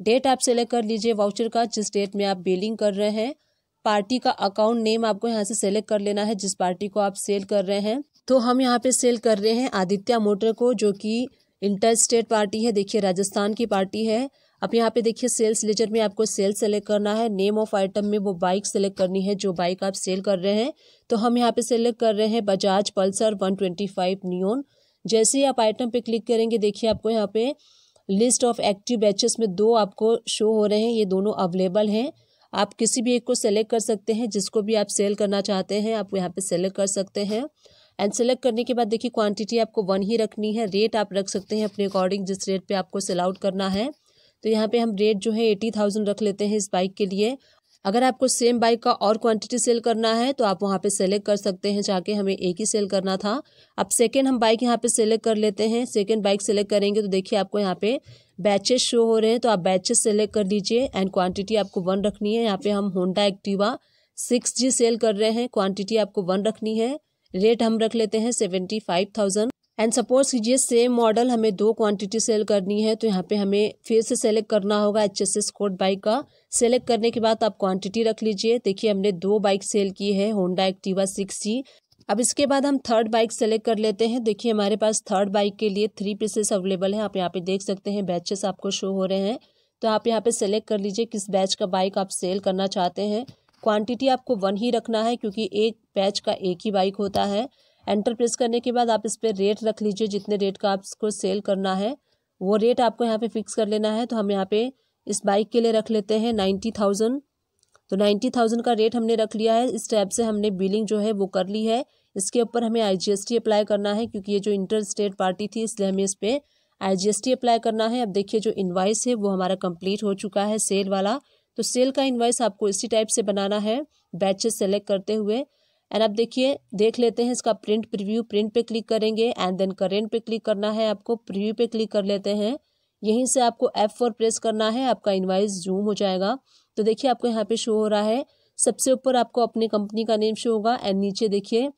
डेट आप सेलेक्ट कर लीजिए वाउचर का जिस डेट में आप बिलिंग कर रहे हैं पार्टी का अकाउंट नेम आपको यहाँ से सेलेक्ट कर लेना है जिस पार्टी को आप सेल कर रहे हैं तो हम यहाँ पे सेल कर रहे हैं आदित्य मोटर को जो कि इंटर स्टेट पार्टी है देखिए राजस्थान की पार्टी है अब यहाँ पे देखिए सेल्स लेजर में आपको सेल सेलेक्ट करना है नेम ऑफ आइटम में वो बाइक सेलेक्ट करनी है जो बाइक आप सेल कर रहे हैं तो हम यहाँ पे सेलेक्ट कर रहे हैं Bajaj Pulsar one twenty five जैसे ही आप आइटम पे क्लिक करेंगे देखिए आपको यहाँ पे लिस्ट ऑफ एक्टिव बैचेस में दो आपको शो हो रहे हैं ये दोनों अवेलेबल हैं आप किसी भी एक को सेलेक्ट कर सकते हैं जिसको भी आप सेल करना चाहते हैं आप यहाँ पे सेलेक्ट कर सकते हैं एंड सेलेक्ट करने के बाद देखिए क्वांटिटी आपको वन ही रखनी है रेट आप रख सकते हैं अपने अकॉर्डिंग जिस रेट पे आपको सेल आउट करना है तो यहाँ पे हम रेट जो है एटी थाउजेंड रख लेते हैं इस बाइक के लिए अगर आपको सेम बाइक का और क्वांटिटी सेल करना है तो आप वहाँ पे सेलेक्ट कर सकते हैं जाके हमें एक ही सेल करना था अब सेकेंड हम बाइक यहाँ पे सेलेक्ट कर लेते हैं सेकेंड बाइक सेलेक्ट करेंगे तो देखिए आपको यहाँ पे बैचेस शो हो रहे हैं तो आप बैचेस सेलेक्ट कर लीजिए एंड क्वान्टिटी आपको वन रखनी है यहाँ पे हम Honda Activa six G sale कर रहे हैं क्वान्टिटी आपको वन रखनी है रेट हम रख लेते हैं seventy five thousand and suppose कीजिए सेम मॉडल हमें दो क्वांटिटी सेल करनी है तो यहाँ पे हमें फिर से सेलेक्ट करना होगा H S S code bike का सेलेक्ट करने के बाद आप क्वांटिटी रख लीजिए देखिए हमने दो बाइक सेल की है होंडा एक्टिवा सिक्स जी अब इसके बाद हम थर्ड बाइक सेलेक्ट कर लेते हैं देखिए हमारे पास थर्ड बाइक के लिए थ्री पीसेस अवेलेबल है आप यहाँ पे देख सकते हैं बैचेस आपको शो हो रहे हैं तो आप यहाँ पे सेलेक्ट कर लीजिए किस बैच का बाइक आप सेल करना चाहते हैं क्वांटिटी आपको वन ही रखना है क्योंकि एक बैच का एक ही बाइक होता है एंटर प्रेस करने के बाद आप इस पर रेट रख लीजिए जितने रेट का आपको सेल करना है वो रेट आपको यहाँ पे फिक्स कर लेना है तो हम यहाँ पे इस बाइक के लिए रख लेते हैं नाइन्टी थाउजेंड तो नाइन्टी थाउजेंड का रेट हमने रख लिया है इस टैब से हमने बिलिंग जो है वो कर ली है इसके ऊपर हमें आईजीएसटी अप्लाई करना है क्योंकि ये जो इंटर स्टेट पार्टी थी इसलिए हमें इस पर आईजीएसटी अप्लाई करना है अब देखिए जो इन्वाइस है वो हमारा कम्प्लीट हो चुका है सेल वाला तो सेल का इन्वाइस आपको इसी टाइप से बनाना है बैचेस सेलेक्ट करते हुए एंड आप देखिए देख लेते हैं इसका प्रिंट प्रीव्यू प्रिंट पे क्लिक करेंगे एंड देन करेंट पे क्लिक करना है आपको प्रीव्यू पे क्लिक कर लेते हैं यहीं से आपको एफ फोर प्रेस करना है आपका इन्वाइस जूम हो जाएगा तो देखिए आपको यहाँ पे शो हो रहा है सबसे ऊपर आपको अपनी कंपनी का नेम शो होगा एंड नीचे देखिए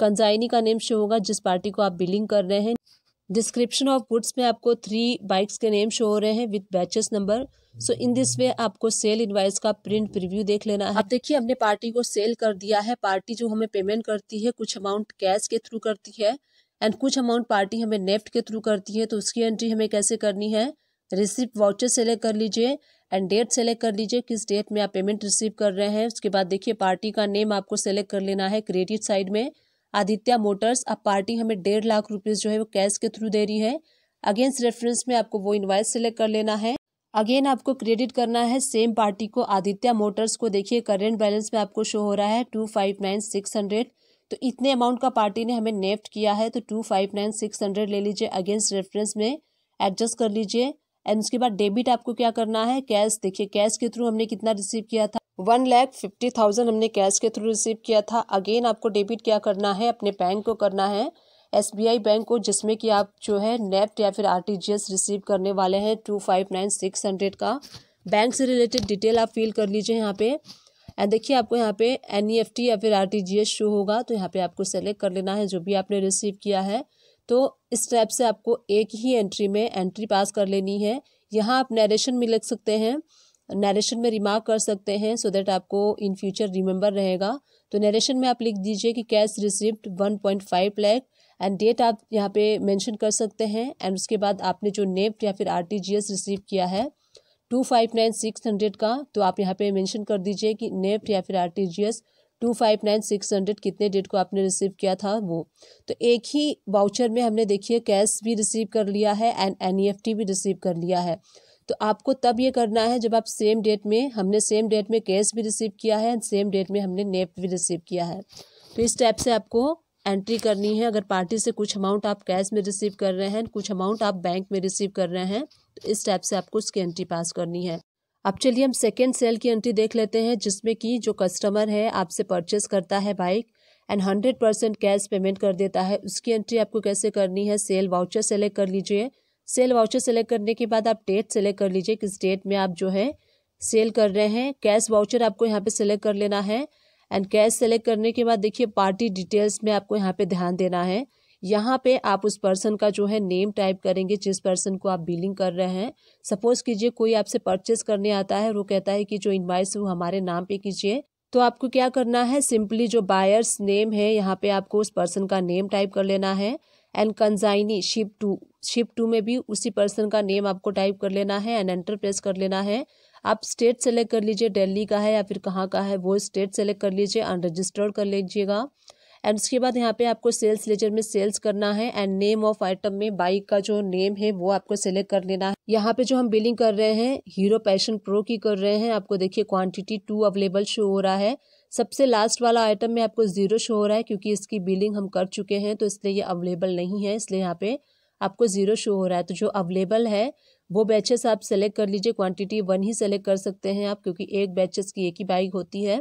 कंजाइनी का नेम शो होगा जिस पार्टी को आप बिलिंग कर रहे हैं डिस्क्रिप्शन ऑफ गुड्स में आपको थ्री बाइक्स के नेम शो हो रहे हैं with batches number so in this way आपको सेल इनवाइस का प्रिंट प्रीव्यू देख लेना है अब देखिए हमने पार्टी को सेल कर दिया है पार्टी जो हमें पेमेंट करती है कुछ अमाउंट कैश के थ्रू करती है एंड कुछ अमाउंट पार्टी हमें नेफ्ट के थ्रू करती है तो उसकी एंट्री हमें कैसे करनी है रिसिप्ट वाउचर सेलेक्ट कर लीजिए एंड डेट सेलेक्ट कर लीजिए किस डेट में आप पेमेंट रिसीव कर रहे हैं उसके बाद देखिए पार्टी का नेम आपको सेलेक्ट कर लेना है क्रेडिट साइड में आदित्य मोटर्स अब पार्टी हमें डेढ़ लाख रुपीज़ जो है वो कैश के थ्रू दे रही है अगेंस्ट रेफरेंस में आपको वो इन्वाइस सेलेक्ट कर लेना है अगेन आपको क्रेडिट करना है सेम पार्टी को आदित्य मोटर्स को देखिए करेंट बैलेंस में आपको शो हो रहा है two five nine six hundred तो इतने अमाउंट का पार्टी ने हमें नेफ्ट किया है तो two five nine six hundred ले लीजिए अगेंस्ट रेफरेंस में एडजस्ट कर लीजिए एंड उसके बाद डेबिट आपको क्या करना है कैश देखिए कैश के थ्रू हमने कितना रिसीव किया था वन लैख फिफ्टी थाउजेंड हमने कैश के थ्रू रिसीव किया था अगेन आपको डेबिट क्या करना है अपने बैंक को करना है एस बैंक को जिसमें कि आप जो है नेफ्ट या फिर आर रिसीव करने वाले हैं two five nine six hundred का बैंक से रिलेटेड डिटेल आप फिल कर लीजिए यहाँ पे एंड देखिए आपको यहाँ पे एन e या फिर आर शो होगा तो यहाँ पे आपको सेलेक्ट कर लेना है जो भी आपने रिसीव किया है तो इस टाइप से आपको एक ही एंट्री में एंट्री पास कर लेनी है यहाँ आप नरेशन में लिख सकते हैं नरेशन में रिमार्क कर सकते हैं सो so दैट आपको इन फ्यूचर रिमेंबर रहेगा तो नरेशन में आप लिख दीजिए कि cash receipt one point five lakh and date आप यहाँ पे मेंशन कर सकते हैं एंड उसके बाद आपने जो नेफ्ट या फिर आर रिसीव किया है two five nine six hundred का तो आप यहाँ पे मेंशन कर दीजिए कि नेफ्ट या फिर R T G S two five nine six hundred कितने डेट को आपने रिसीव किया था वो तो एक ही वाउचर में हमने देखिए कैश भी रिसीव कर लिया है and N E F T भी रिसीव कर लिया है तो आपको तब ये करना है जब आप सेम डेट में हमने सेम डेट में कैश भी रिसीव किया है एंड सेम डेट में हमने नेफ्ट भी रिसीव किया है तो इस टाइप से आपको एंट्री करनी है अगर पार्टी से कुछ अमाउंट आप कैश में रिसीव कर रहे हैं कुछ अमाउंट आप बैंक में रिसीव कर रहे हैं तो इस टाइप से आपको उसकी एंट्री पास करनी है अब चलिए हम सेकेंड सेल की एंट्री देख लेते हैं जिसमें कि जो कस्टमर है आपसे परचेस करता है bike and hundred percent cash payment कर देता है उसकी एंट्री आपको कैसे करनी है सेल वाउचर सेलेक्ट कर लीजिए सेल वाउचर सेलेक्ट करने के बाद आप डेट सेलेक्ट कर लीजिए किस डेट में आप जो है सेल कर रहे हैं कैश वाउचर आपको यहाँ पे सेलेक्ट कर लेना है एंड कैश सेलेक्ट करने के बाद देखिए पार्टी डिटेल्स में आपको यहाँ पे ध्यान देना है यहाँ पे आप उस पर्सन का जो है नेम टाइप करेंगे जिस पर्सन को आप बिलिंग कर रहे हैं सपोज कीजिए कोई आपसे परचेस करने आता है और वो कहता है कि जो इन्वाइस है वो हमारे नाम पे कीजिए तो आपको क्या करना है सिंपली जो बायर्स नेम है यहाँ पे आपको उस पर्सन का नेम टाइप कर लेना है and consignee ship to ship to में भी उसी पर्सन का नेम आपको टाइप कर लेना है एंड एंटर प्रेस कर लेना है आप स्टेट सेलेक्ट कर लीजिए दिल्ली का है या फिर कहाँ का है वो स्टेट सेलेक्ट कर लीजिए अनरजिस्टर्ड कर लीजिएगा एंड उसके बाद यहाँ पे आपको सेल्स लेजर में सेल्स करना है एंड नेम ऑफ आइटम में बाइक का जो नेम है वो आपको सेलेक्ट कर लेना है यहाँ पे जो हम बिलिंग कर रहे हैं हीरो पैशन प्रो की कर रहे हैं आपको देखिए क्वांटिटी टू अवेलेबल शो हो रहा है सबसे लास्ट वाला आइटम में आपको ज़ीरो शो हो रहा है क्योंकि इसकी बिलिंग हम कर चुके हैं तो इसलिए ये अवेलेबल नहीं है इसलिए यहाँ पे आपको ज़ीरो शो हो रहा है तो जो अवेलेबल है वो बैचेस आप सेलेक्ट कर लीजिए क्वांटिटी वन ही सेलेक्ट कर सकते हैं आप क्योंकि एक बैचेस की एक ही बाइक होती है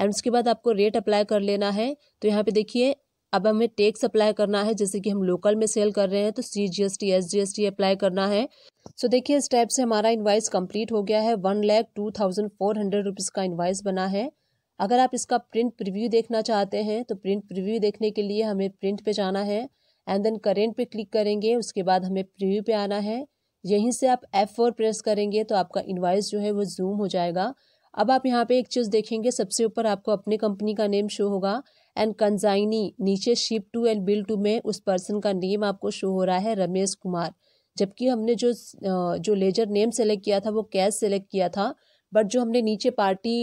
एंड उसके बाद आपको रेट अप्लाई कर लेना है तो यहाँ पे देखिए अब हमें टैक्स अप्लाई करना है जैसे कि हम लोकल में सेल कर रहे हैं तो C G S T S G S T apply करना है सो so, देखिए इस टाइप से हमारा इन्वाइस कंप्लीट हो गया है one lakh two thousand four hundred rupees का इन्वाइस बना है अगर आप इसका प्रिंट प्रीव्यू देखना चाहते हैं तो प्रिंट प्रीव्यू देखने के लिए हमें प्रिंट पे जाना है एंड देन करेंट पे क्लिक करेंगे उसके बाद हमें प्रिव्यू पे आना है यहीं से आप एफ़ फोर प्रेस करेंगे तो आपका इन्वाइस जो है वो जूम हो जाएगा अब आप यहाँ पे एक चीज़ देखेंगे सबसे ऊपर आपको अपने कंपनी का नेम शो होगा एंड कंजाइनी नीचे ship to and bill to में उस पर्सन का नेम आपको शो हो रहा है रमेश कुमार जबकि हमने जो जो लेजर नेम सेलेक्ट किया था वो कैश सेलेक्ट किया था बट जो हमने नीचे पार्टी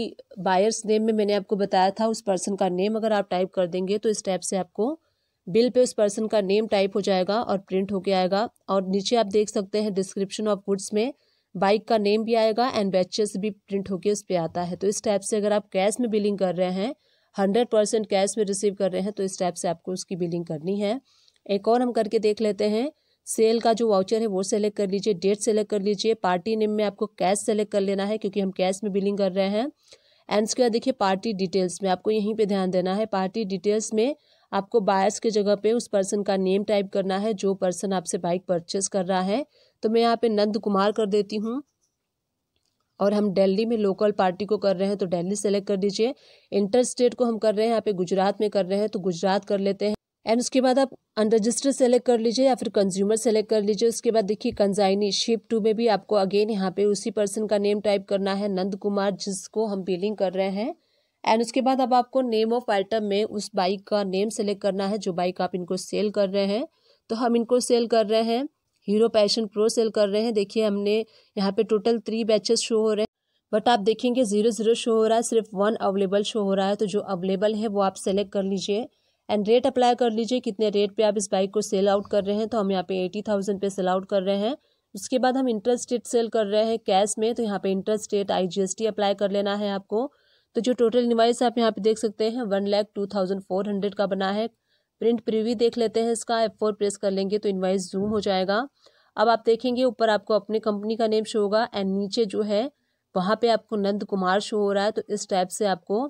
बायर्स नेम में मैंने आपको बताया था उस पर्सन का नेम अगर आप टाइप कर देंगे तो इस टाइप से आपको बिल पे उस पर्सन का नेम टाइप हो जाएगा और प्रिंट होके आएगा और नीचे आप देख सकते हैं डिस्क्रिप्शन ऑफ गुड्स में बाइक का नेम भी आएगा एंड बैचेस भी प्रिंट होके उस पर आता है तो इस टाइप से अगर आप कैश में बिलिंग कर रहे हैं हंड्रेड परसेंट कैश में रिसीव कर रहे हैं तो इस टाइप से आपको उसकी बिलिंग करनी है एक और हम करके देख लेते हैं सेल का जो वाउचर है वो सेलेक्ट कर लीजिए डेट सेलेक्ट कर लीजिए पार्टी नेम में आपको कैश सेलेक्ट कर लेना है क्योंकि हम कैश में बिलिंग कर रहे हैं एंड उसके बाद देखिए पार्टी डिटेल्स में आपको यहीं पर ध्यान देना है पार्टी डिटेल्स में आपको बायर्स की जगह पे उस पर्सन का नेम टाइप करना है जो पर्सन आपसे बाइक परचेस कर रहा है तो मैं यहाँ पे नंद कुमार कर देती हूँ और हम दिल्ली में लोकल पार्टी को कर रहे हैं तो दिल्ली सेलेक्ट कर दीजिए इंटर स्टेट को हम कर रहे हैं यहाँ पे गुजरात में कर रहे हैं तो गुजरात कर लेते हैं एंड उसके बाद आप अनरजिस्टर सेलेक्ट कर लीजिए या फिर कंज्यूमर सेलेक्ट कर लीजिए उसके बाद देखिए कंजाइनी शिप टू में भी आपको अगेन यहाँ पे उसी पर्सन का नेम टाइप करना है नंद कुमार जिसको हम बिलिंग कर रहे हैं एंड उसके बाद अब आपको नेम ऑफ आइटम में उस बाइक का नेम सेलेक्ट करना है जो बाइक आप इनको सेल कर रहे हैं तो हम इनको सेल कर रहे हैं हीरो पैशन प्रो सेल कर रहे हैं देखिए हमने यहाँ पे टोटल थ्री बैचेस शो हो रहे हैं बट आप देखेंगे ज़ीरो ज़ीरो शो हो रहा है सिर्फ वन अवेलेबल शो हो रहा है तो जो अवेलेबल है वो आप सेलेक्ट कर लीजिए एंड रेट अप्लाई कर लीजिए कितने रेट पे आप इस बाइक को सेल आउट कर रहे हैं तो हम यहाँ पे एटी थाउजेंड पे सेल आउट कर रहे हैं उसके बाद हम इंटरेस्ट रेट सेल कर रहे हैं कैश में तो यहाँ पे इंटरेस्ट रेट आई अप्लाई कर लेना है आपको तो जो टोटल इन्वाइस आप यहाँ पे देख सकते हैं one lakh two thousand four hundred का बना है प्रिंट प्रीव्यू देख लेते हैं इसका एफ फोर प्रेस कर लेंगे तो इन्वाइस जूम हो जाएगा अब आप देखेंगे ऊपर आपको अपने कंपनी का नेम शो होगा एंड नीचे जो है वहाँ पे आपको नंद कुमार शो हो रहा है तो इस टाइप से आपको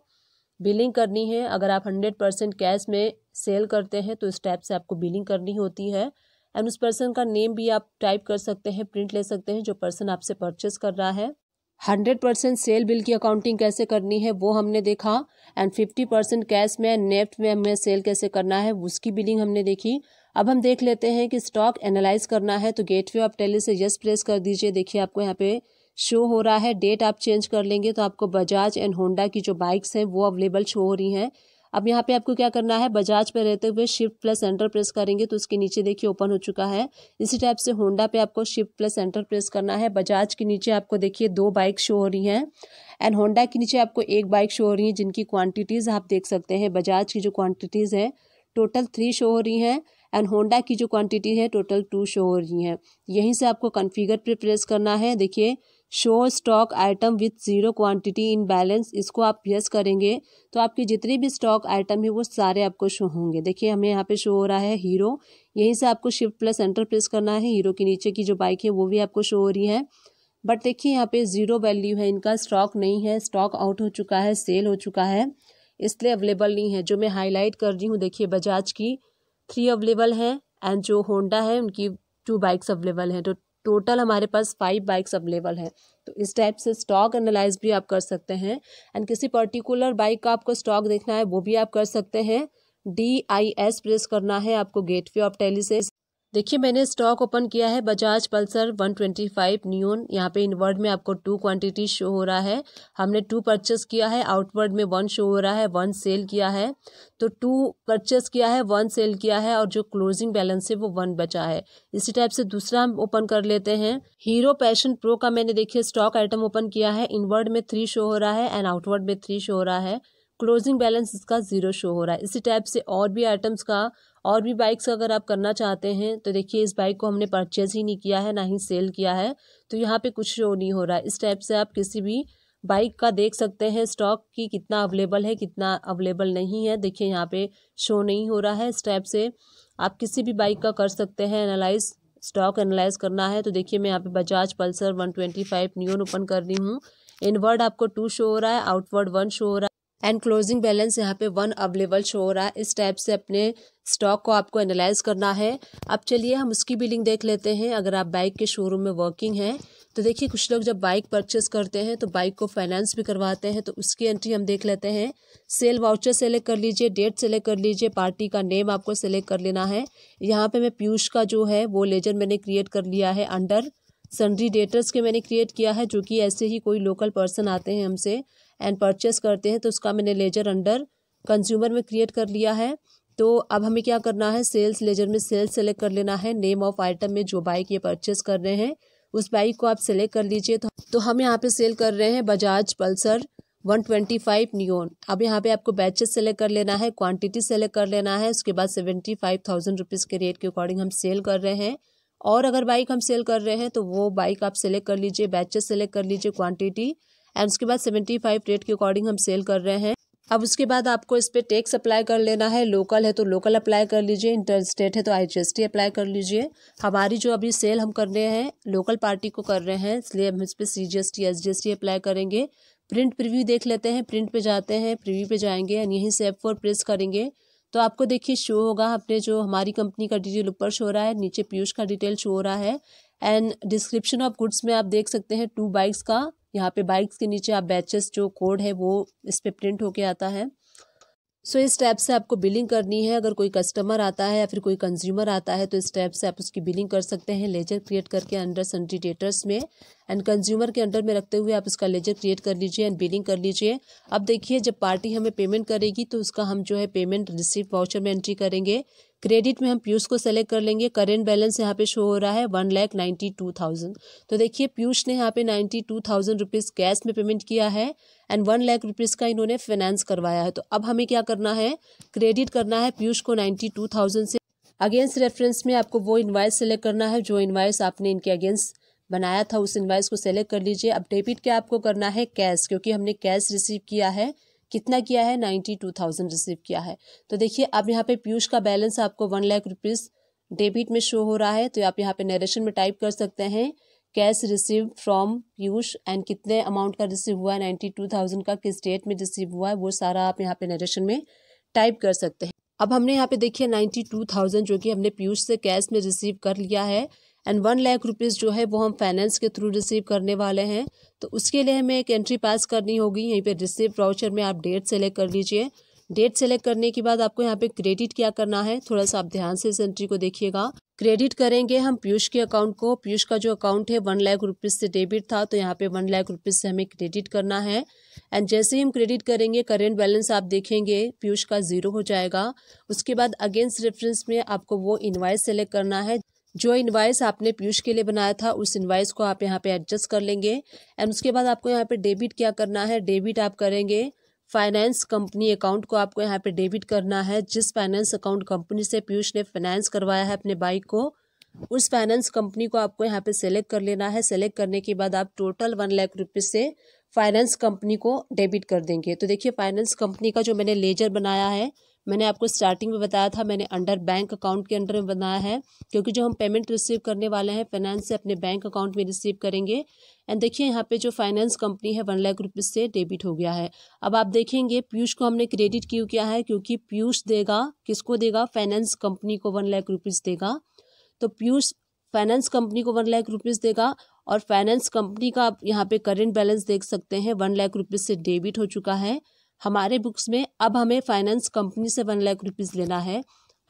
बिलिंग करनी है अगर आप हंड्रेड परसेंट कैश में सेल करते हैं तो इस टाइप से आपको बिलिंग करनी होती है एंड उस पर्सन का नेम भी आप टाइप कर सकते हैं प्रिंट ले सकते हैं जो पर्सन आपसे परचेस कर रहा है हंड्रेड परसेंट सेल बिल की अकाउंटिंग कैसे करनी है वो हमने देखा एंड फिफ्टी परसेंट कैश में नेफ्ट में हमें सेल कैसे करना है उसकी बिलिंग हमने देखी अब हम देख लेते हैं कि स्टॉक एनालाइज करना है तो गेटवे ऑफ टेली से यस प्रेस कर दीजिए देखिए आपको यहाँ पे शो हो रहा है डेट आप चेंज कर लेंगे तो आपको बजाज एंड होंडा की जो बाइक्स हैं वो अवेलेबल शो हो रही हैं अब यहाँ पे आपको क्या करना है बजाज पे रहते हुए शिफ्ट प्लस एंटर प्रेस करेंगे तो उसके नीचे देखिए ओपन हो चुका है इसी टाइप से होंडा पे आपको शिफ्ट प्लस एंटर प्रेस करना है बजाज के नीचे आपको देखिए दो बाइक शो हो रही हैं एंड होंडा के नीचे आपको एक बाइक शो हो रही है जिनकी क्वांटिटीज़ आप देख सकते हैं बजाज की जो क्वान्टिटीज़ है टोटल थ्री शो हो रही हैं एंड होंडा की जो क्वान्टिटी है टोटल टू शो हो रही हैं यहीं से आपको कन्फिगर पर प्रेस करना है देखिए show stock item with zero quantity in balance इसको आप यस करेंगे तो आपके जितने भी स्टॉक आइटम है वो सारे आपको शो होंगे देखिए हमें यहाँ पे शो हो रहा है हीरो यहीं से आपको शिफ्ट प्लस एंटर प्रेस करना है हीरो के नीचे की जो बाइक है वो भी आपको शो हो रही है बट देखिए यहाँ पे ज़ीरो वैल्यू है इनका स्टॉक नहीं है स्टॉक आउट हो चुका है सेल हो चुका है इसलिए अवेलेबल नहीं है जो मैं हाईलाइट कर रही हूँ देखिए बजाज की थ्री अवेलेबल है एंड जो होंडा है उनकी टू बाइक्स अवेलेबल हैं तो टोटल हमारे पास फाइव बाइक्स अवेलेबल है तो इस टाइप से स्टॉक एनालाइज भी आप कर सकते हैं एंड किसी पर्टिकुलर बाइक का आपको स्टॉक देखना है वो भी आप कर सकते हैं डी आई एस प्रेस करना है आपको गेटवे ऑफ टेली से देखिए मैंने स्टॉक ओपन किया है बजाज पल्सर 125 न्यून यहाँ पे इनवर्ड में आपको टू क्वांटिटी शो हो रहा है हमने टू परचेस किया है आउटवर्ड में वन शो हो रहा है वन सेल किया है तो टू परचेस किया है वन सेल किया है और जो क्लोजिंग बैलेंस है वो वन बचा है इसी टाइप से दूसरा हम ओपन कर लेते हैं हीरो पैशन प्रो का मैंने देखिए स्टॉक आइटम ओपन किया है इनवर्ड में थ्री शो हो रहा है एंड आउटवर्ड में थ्री शो हो रहा है क्लोजिंग बैलेंस इसका ज़ीरो शो हो रहा है इसी टाइप से और भी आइटम्स का और भी बाइक्स अगर आप करना चाहते हैं तो देखिए इस बाइक को हमने परचेज ही नहीं किया है ना ही सेल किया है तो यहाँ पे कुछ शो नहीं हो रहा है इस टाइप से आप किसी भी बाइक का देख सकते हैं स्टॉक की कितना अवेलेबल है कितना अवेलेबल नहीं है देखिए यहाँ पे शो नहीं हो रहा है इस टाइप से आप किसी भी बाइक का कर सकते हैं एनालाइज स्टॉक एनालाइज करना है तो देखिए मैं यहाँ पे Bajaj Pulsar one twenty five new open कर रही हूँ इनवर्ड आपको टू शो हो रहा है आउटवर्ड वन शो हो रहा है एंड क्लोजिंग बैलेंस यहाँ पे वन अवेलेबल शो हो रहा है इस टाइप से अपने स्टॉक को आपको एनालाइज करना है अब चलिए हम उसकी बिलिंग देख लेते हैं अगर आप बाइक के शोरूम में वर्किंग हैं तो देखिए कुछ लोग जब बाइक परचेस करते हैं तो बाइक को फाइनेंस भी करवाते हैं तो उसकी एंट्री हम देख लेते हैं सेल वाउचर सेलेक्ट कर लीजिए डेट सेलेक्ट कर लीजिए पार्टी का नेम आपको सेलेक्ट कर लेना है यहाँ पे मैं पीयूष का जो है वो लेजर मैंने क्रिएट कर लिया है अंडर सन्ड्री डेटर्स के मैंने क्रिएट किया है जो कि ऐसे ही कोई लोकल पर्सन आते हैं हमसे एंड परचेस करते हैं तो उसका मैंने लेजर अंडर कंज्यूमर में क्रिएट कर लिया है तो अब हमें क्या करना है सेल्स लेजर में सेल्स सेलेक्ट कर लेना है नेम ऑफ आइटम में जो बाइक ये परचेस कर रहे हैं उस बाइक को आप सेलेक्ट कर लीजिए तो, तो हम यहाँ पे सेल कर रहे हैं Bajaj Pulsar one twenty five new अब यहाँ पे आपको बैचेस सेलेक्ट कर लेना है क्वांटिटी सेलेक्ट कर लेना है उसके बाद सेवेंटी फाइव थाउजेंड रुपीज़ के रेट के अकॉर्डिंग हम सेल कर रहे हैं और अगर बाइक हम सेल कर रहे हैं तो वो बाइक आप सेलेक्ट कर लीजिए बैचेस सेलेक्ट कर लीजिए क्वांटिटी एंड उसके बाद सेवेंटी फाइव रेट के अकॉर्डिंग हम सेल कर रहे हैं अब उसके बाद आपको इस पर टैक्स अप्लाई कर लेना है लोकल है तो लोकल अप्लाई कर लीजिए इंटर स्टेट है तो आई जी अप्लाई कर लीजिए हमारी जो अभी सेल हम कर रहे हैं लोकल पार्टी को कर रहे हैं इसलिए हम इस पर C G S T S G S T apply करेंगे प्रिंट प्रीव्यू देख लेते हैं प्रिंट पे जाते हैं प्रीव्यू पे जाएंगे एंड यहीं से एफ फोर प्रेस करेंगे तो आपको देखिए शो होगा अपने जो हमारी कंपनी का डिटेल ऊपर शो हो रहा है नीचे पीयूष का डिटेल शो हो रहा है एंड डिस्क्रिप्शन ऑफ गुड्स में आप देख सकते हैं टू बाइक्स का यहाँ पे बाइक्स के नीचे आप बैचेस जो कोड है वो इस पर प्रिंट होके आता है सो so, इस टैब से आपको बिलिंग करनी है अगर कोई कस्टमर आता है या फिर कोई कंज्यूमर आता है तो इस टैब से आप उसकी बिलिंग कर सकते हैं लेजर क्रिएट करके अंडर डेटर्स में एंड कंज्यूमर के अंडर में रखते हुए आप उसका लेजर क्रिएट कर लीजिए एंड बिलिंग कर लीजिए अब देखिए जब पार्टी हमें पेमेंट करेगी तो उसका हम जो है पेमेंट रिसिप्ट वाउचर में एंट्री करेंगे क्रेडिट में हम पीयूष को सेलेक्ट कर लेंगे करेंट बैलेंस यहाँ पे शो हो रहा है one lakh ninety two thousand तो देखिए पीयूष ने यहाँ पे ninety two thousand rupees cash में पेमेंट किया है एंड वन लाख रुपीज़ का इन्होंने फाइनेंस करवाया है तो अब हमें क्या करना है क्रेडिट करना है पीयूष को नाइन्टी टू थाउजेंड से अगेंस्ट रेफरेंस में आपको वो इन्वाइस सेलेक्ट करना है जो इन्वाइस आपने इनके अगेंस्ट बनाया था उस इन्वाइस को सेलेक्ट कर लीजिए अब डेबिट क्या आपको करना है कैश क्योंकि हमने कैश रिसीव किया है कितना किया है नाइन्टी टू थाउजेंड रिसीव किया है तो देखिए अब यहाँ पे पीयूष का बैलेंस आपको वन लाख रुपीज़ डेबिट में शो हो रहा है तो आप यहाँ पे नरेशन में टाइप कर सकते हैं cash receive from Piyush and कितने अमाउंट का रिसीव हुआ है नाइन्टी टू थाउजेंड का किस डेट में रिसीव हुआ है वो सारा आप यहाँ पे नरेशन में टाइप कर सकते हैं अब हमने यहाँ पे देखिए नाइन्टी टू थाउजेंड जो कि हमने पीयूष से कैश में रिसीव कर लिया है एंड वन लाख रुपीज़ जो है वो हम फाइनेंस के थ्रू रिसीव करने वाले हैं तो उसके लिए हमें एक एंट्री पास करनी होगी यहीं पे रिसीव प्राउचर में आप डेट सेलेक्ट कर लीजिए डेट सेलेक्ट करने के बाद आपको यहाँ पे क्रेडिट क्या करना है थोड़ा सा आप ध्यान से इस एंट्री को देखिएगा क्रेडिट करेंगे हम पीयूष के अकाउंट को पीयूष का जो अकाउंट है वन लाख रुपीज़ से डेबिट था तो यहाँ पे वन लाख रुपीज़ से हमें क्रेडिट करना है एंड जैसे ही हम क्रेडिट करेंगे करेंट बैलेंस आप देखेंगे पीयूष का ज़ीरो हो जाएगा उसके बाद अगेंस्ट रेफरेंस में आपको वो इन्वाइस सेलेक्ट करना है जो इन्वाइस आपने पीयूष के लिए बनाया था उस इन्वाइस को आप यहाँ पे एडजस्ट कर लेंगे एंड उसके बाद आपको यहाँ पे डेबिट क्या करना है डेबिट आप करेंगे फाइनेंस कंपनी अकाउंट को आपको यहाँ पे डेबिट करना है जिस फाइनेंस अकाउंट कंपनी से पीयूष ने फाइनेंस करवाया है अपने बाइक को उस फाइनेंस कंपनी को आपको यहाँ पे सेलेक्ट कर लेना है सेलेक्ट करने के बाद आप टोटल वन लाख रुपये से फाइनेंस कंपनी को डेबिट कर देंगे तो देखिए फाइनेंस कंपनी का जो मैंने लेजर बनाया है मैंने आपको स्टार्टिंग में बताया था मैंने अंडर बैंक अकाउंट के अंडर में बनाया है क्योंकि जो हम पेमेंट रिसीव करने वाले हैं फाइनेंस से अपने बैंक अकाउंट में रिसीव करेंगे एंड देखिए यहाँ पे जो फाइनेंस कंपनी है वन लाख रुपीज़ से डेबिट हो गया है अब आप देखेंगे पीयूष को हमने क्रेडिट क्यों किया है क्योंकि पीयूष देगा किसको देगा फाइनेंस कंपनी को वन लाख रुपीज़ देगा तो पीयूष फाइनेंस कंपनी को वन लाख रुपीज़ देगा और फाइनेंस कंपनी का आप यहाँ पे करेंट बैलेंस देख सकते हैं वन लाख रुपीज़ से डेबिट हो चुका है हमारे बुक्स में अब हमें फाइनेंस कंपनी से वन लाख रुपीज़ लेना है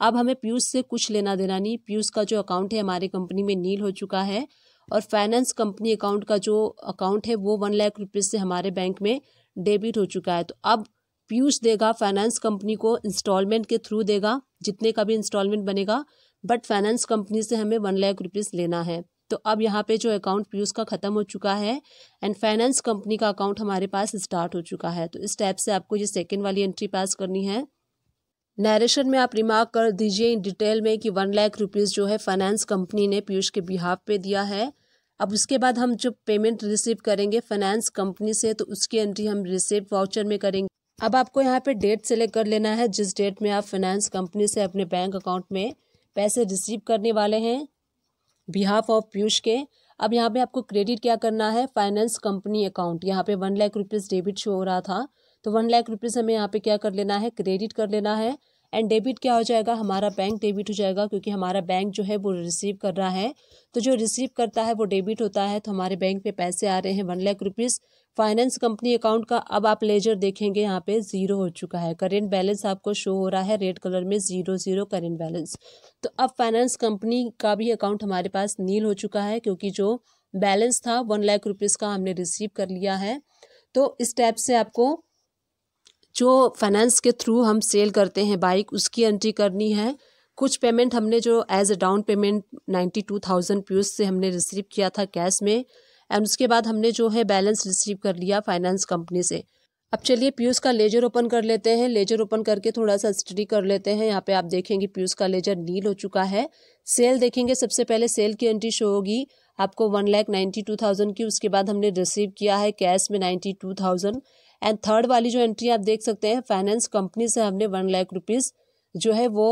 अब हमें पीयूष से कुछ लेना देना नहीं पीयूष का जो अकाउंट है हमारे कंपनी में नील हो चुका है और फाइनेंस कंपनी अकाउंट का जो अकाउंट है वो वन लाख रुपीज़ से हमारे बैंक में डेबिट हो चुका है तो अब पीयूष देगा फाइनेंस कंपनी को इंस्टॉलमेंट के थ्रू देगा जितने का भी इंस्टॉलमेंट बनेगा बट फाइनेंस कंपनी से हमें वन लाख रुपीज़ लेना है तो अब यहाँ पे जो अकाउंट पीयूष का ख़त्म हो चुका है एंड फाइनेंस कंपनी का अकाउंट हमारे पास स्टार्ट हो चुका है तो इस टाइप से आपको ये सेकेंड वाली एंट्री पास करनी है नरेशन में आप रिमार्क कर दीजिए इन डिटेल में कि वन लाख रुपीज़ जो है फाइनेंस कंपनी ने पीयूष के बिहाव पे दिया है अब उसके बाद हम जो पेमेंट रिसीव करेंगे फाइनेंस कंपनी से तो उसकी एंट्री हम रिसीव वाउचर में करेंगे अब आपको यहाँ पे डेट सेलेक्ट कर लेना है जिस डेट में आप फाइनेंस कंपनी से अपने बैंक अकाउंट में पैसे रिसीव करने वाले हैं बिहाफ ऑफ पीयूष के अब यहाँ पे आपको क्रेडिट क्या करना है फाइनेंस कंपनी अकाउंट यहाँ पे one lakh rupees debit show हो रहा था तो वन लाख रुपीज़ हमें यहाँ पे क्या कर लेना है क्रेडिट कर लेना है एंड डेबिट क्या हो जाएगा हमारा बैंक डेबिट हो जाएगा क्योंकि हमारा बैंक जो है वो रिसीव कर रहा है तो जो रिसीव करता है वो डेबिट होता है तो हमारे बैंक पे पैसे आ रहे हैं one lakh rupees finance company account का अब आप लेजर देखेंगे यहाँ पे जीरो हो चुका है करेंट बैलेंस आपको शो हो रहा है रेड कलर में जीरो जीरो करेंट बैलेंस तो अब फाइनेंस कंपनी का भी अकाउंट हमारे पास नील हो चुका है क्योंकि जो बैलेंस था वन लाख रुपीज़ का हमने रिसीव कर लिया है तो इस टाइप से आपको जो फाइनेंस के थ्रू हम सेल करते हैं बाइक उसकी एंट्री करनी है कुछ पेमेंट हमने जो as a down payment ninety two thousand से हमने रिसीव किया था कैश में एंड उसके बाद हमने जो है बैलेंस रिसीव कर लिया फाइनेंस कंपनी से अब चलिए पीयूष का लेजर ओपन कर लेते हैं लेजर ओपन करके थोड़ा सा स्टडी कर लेते हैं यहाँ पे आप देखेंगे पीयूष का लेजर नील हो चुका है सेल देखेंगे सबसे पहले सेल की एंट्री शो होगी आपको one lakh ninety two thousand की उसके बाद हमने रिसीव किया है कैश में ninety two thousand and third वाली जो एंट्री आप देख सकते हैं फाइनेंस कंपनी से हमने वन लाख रुपीज़ जो है वो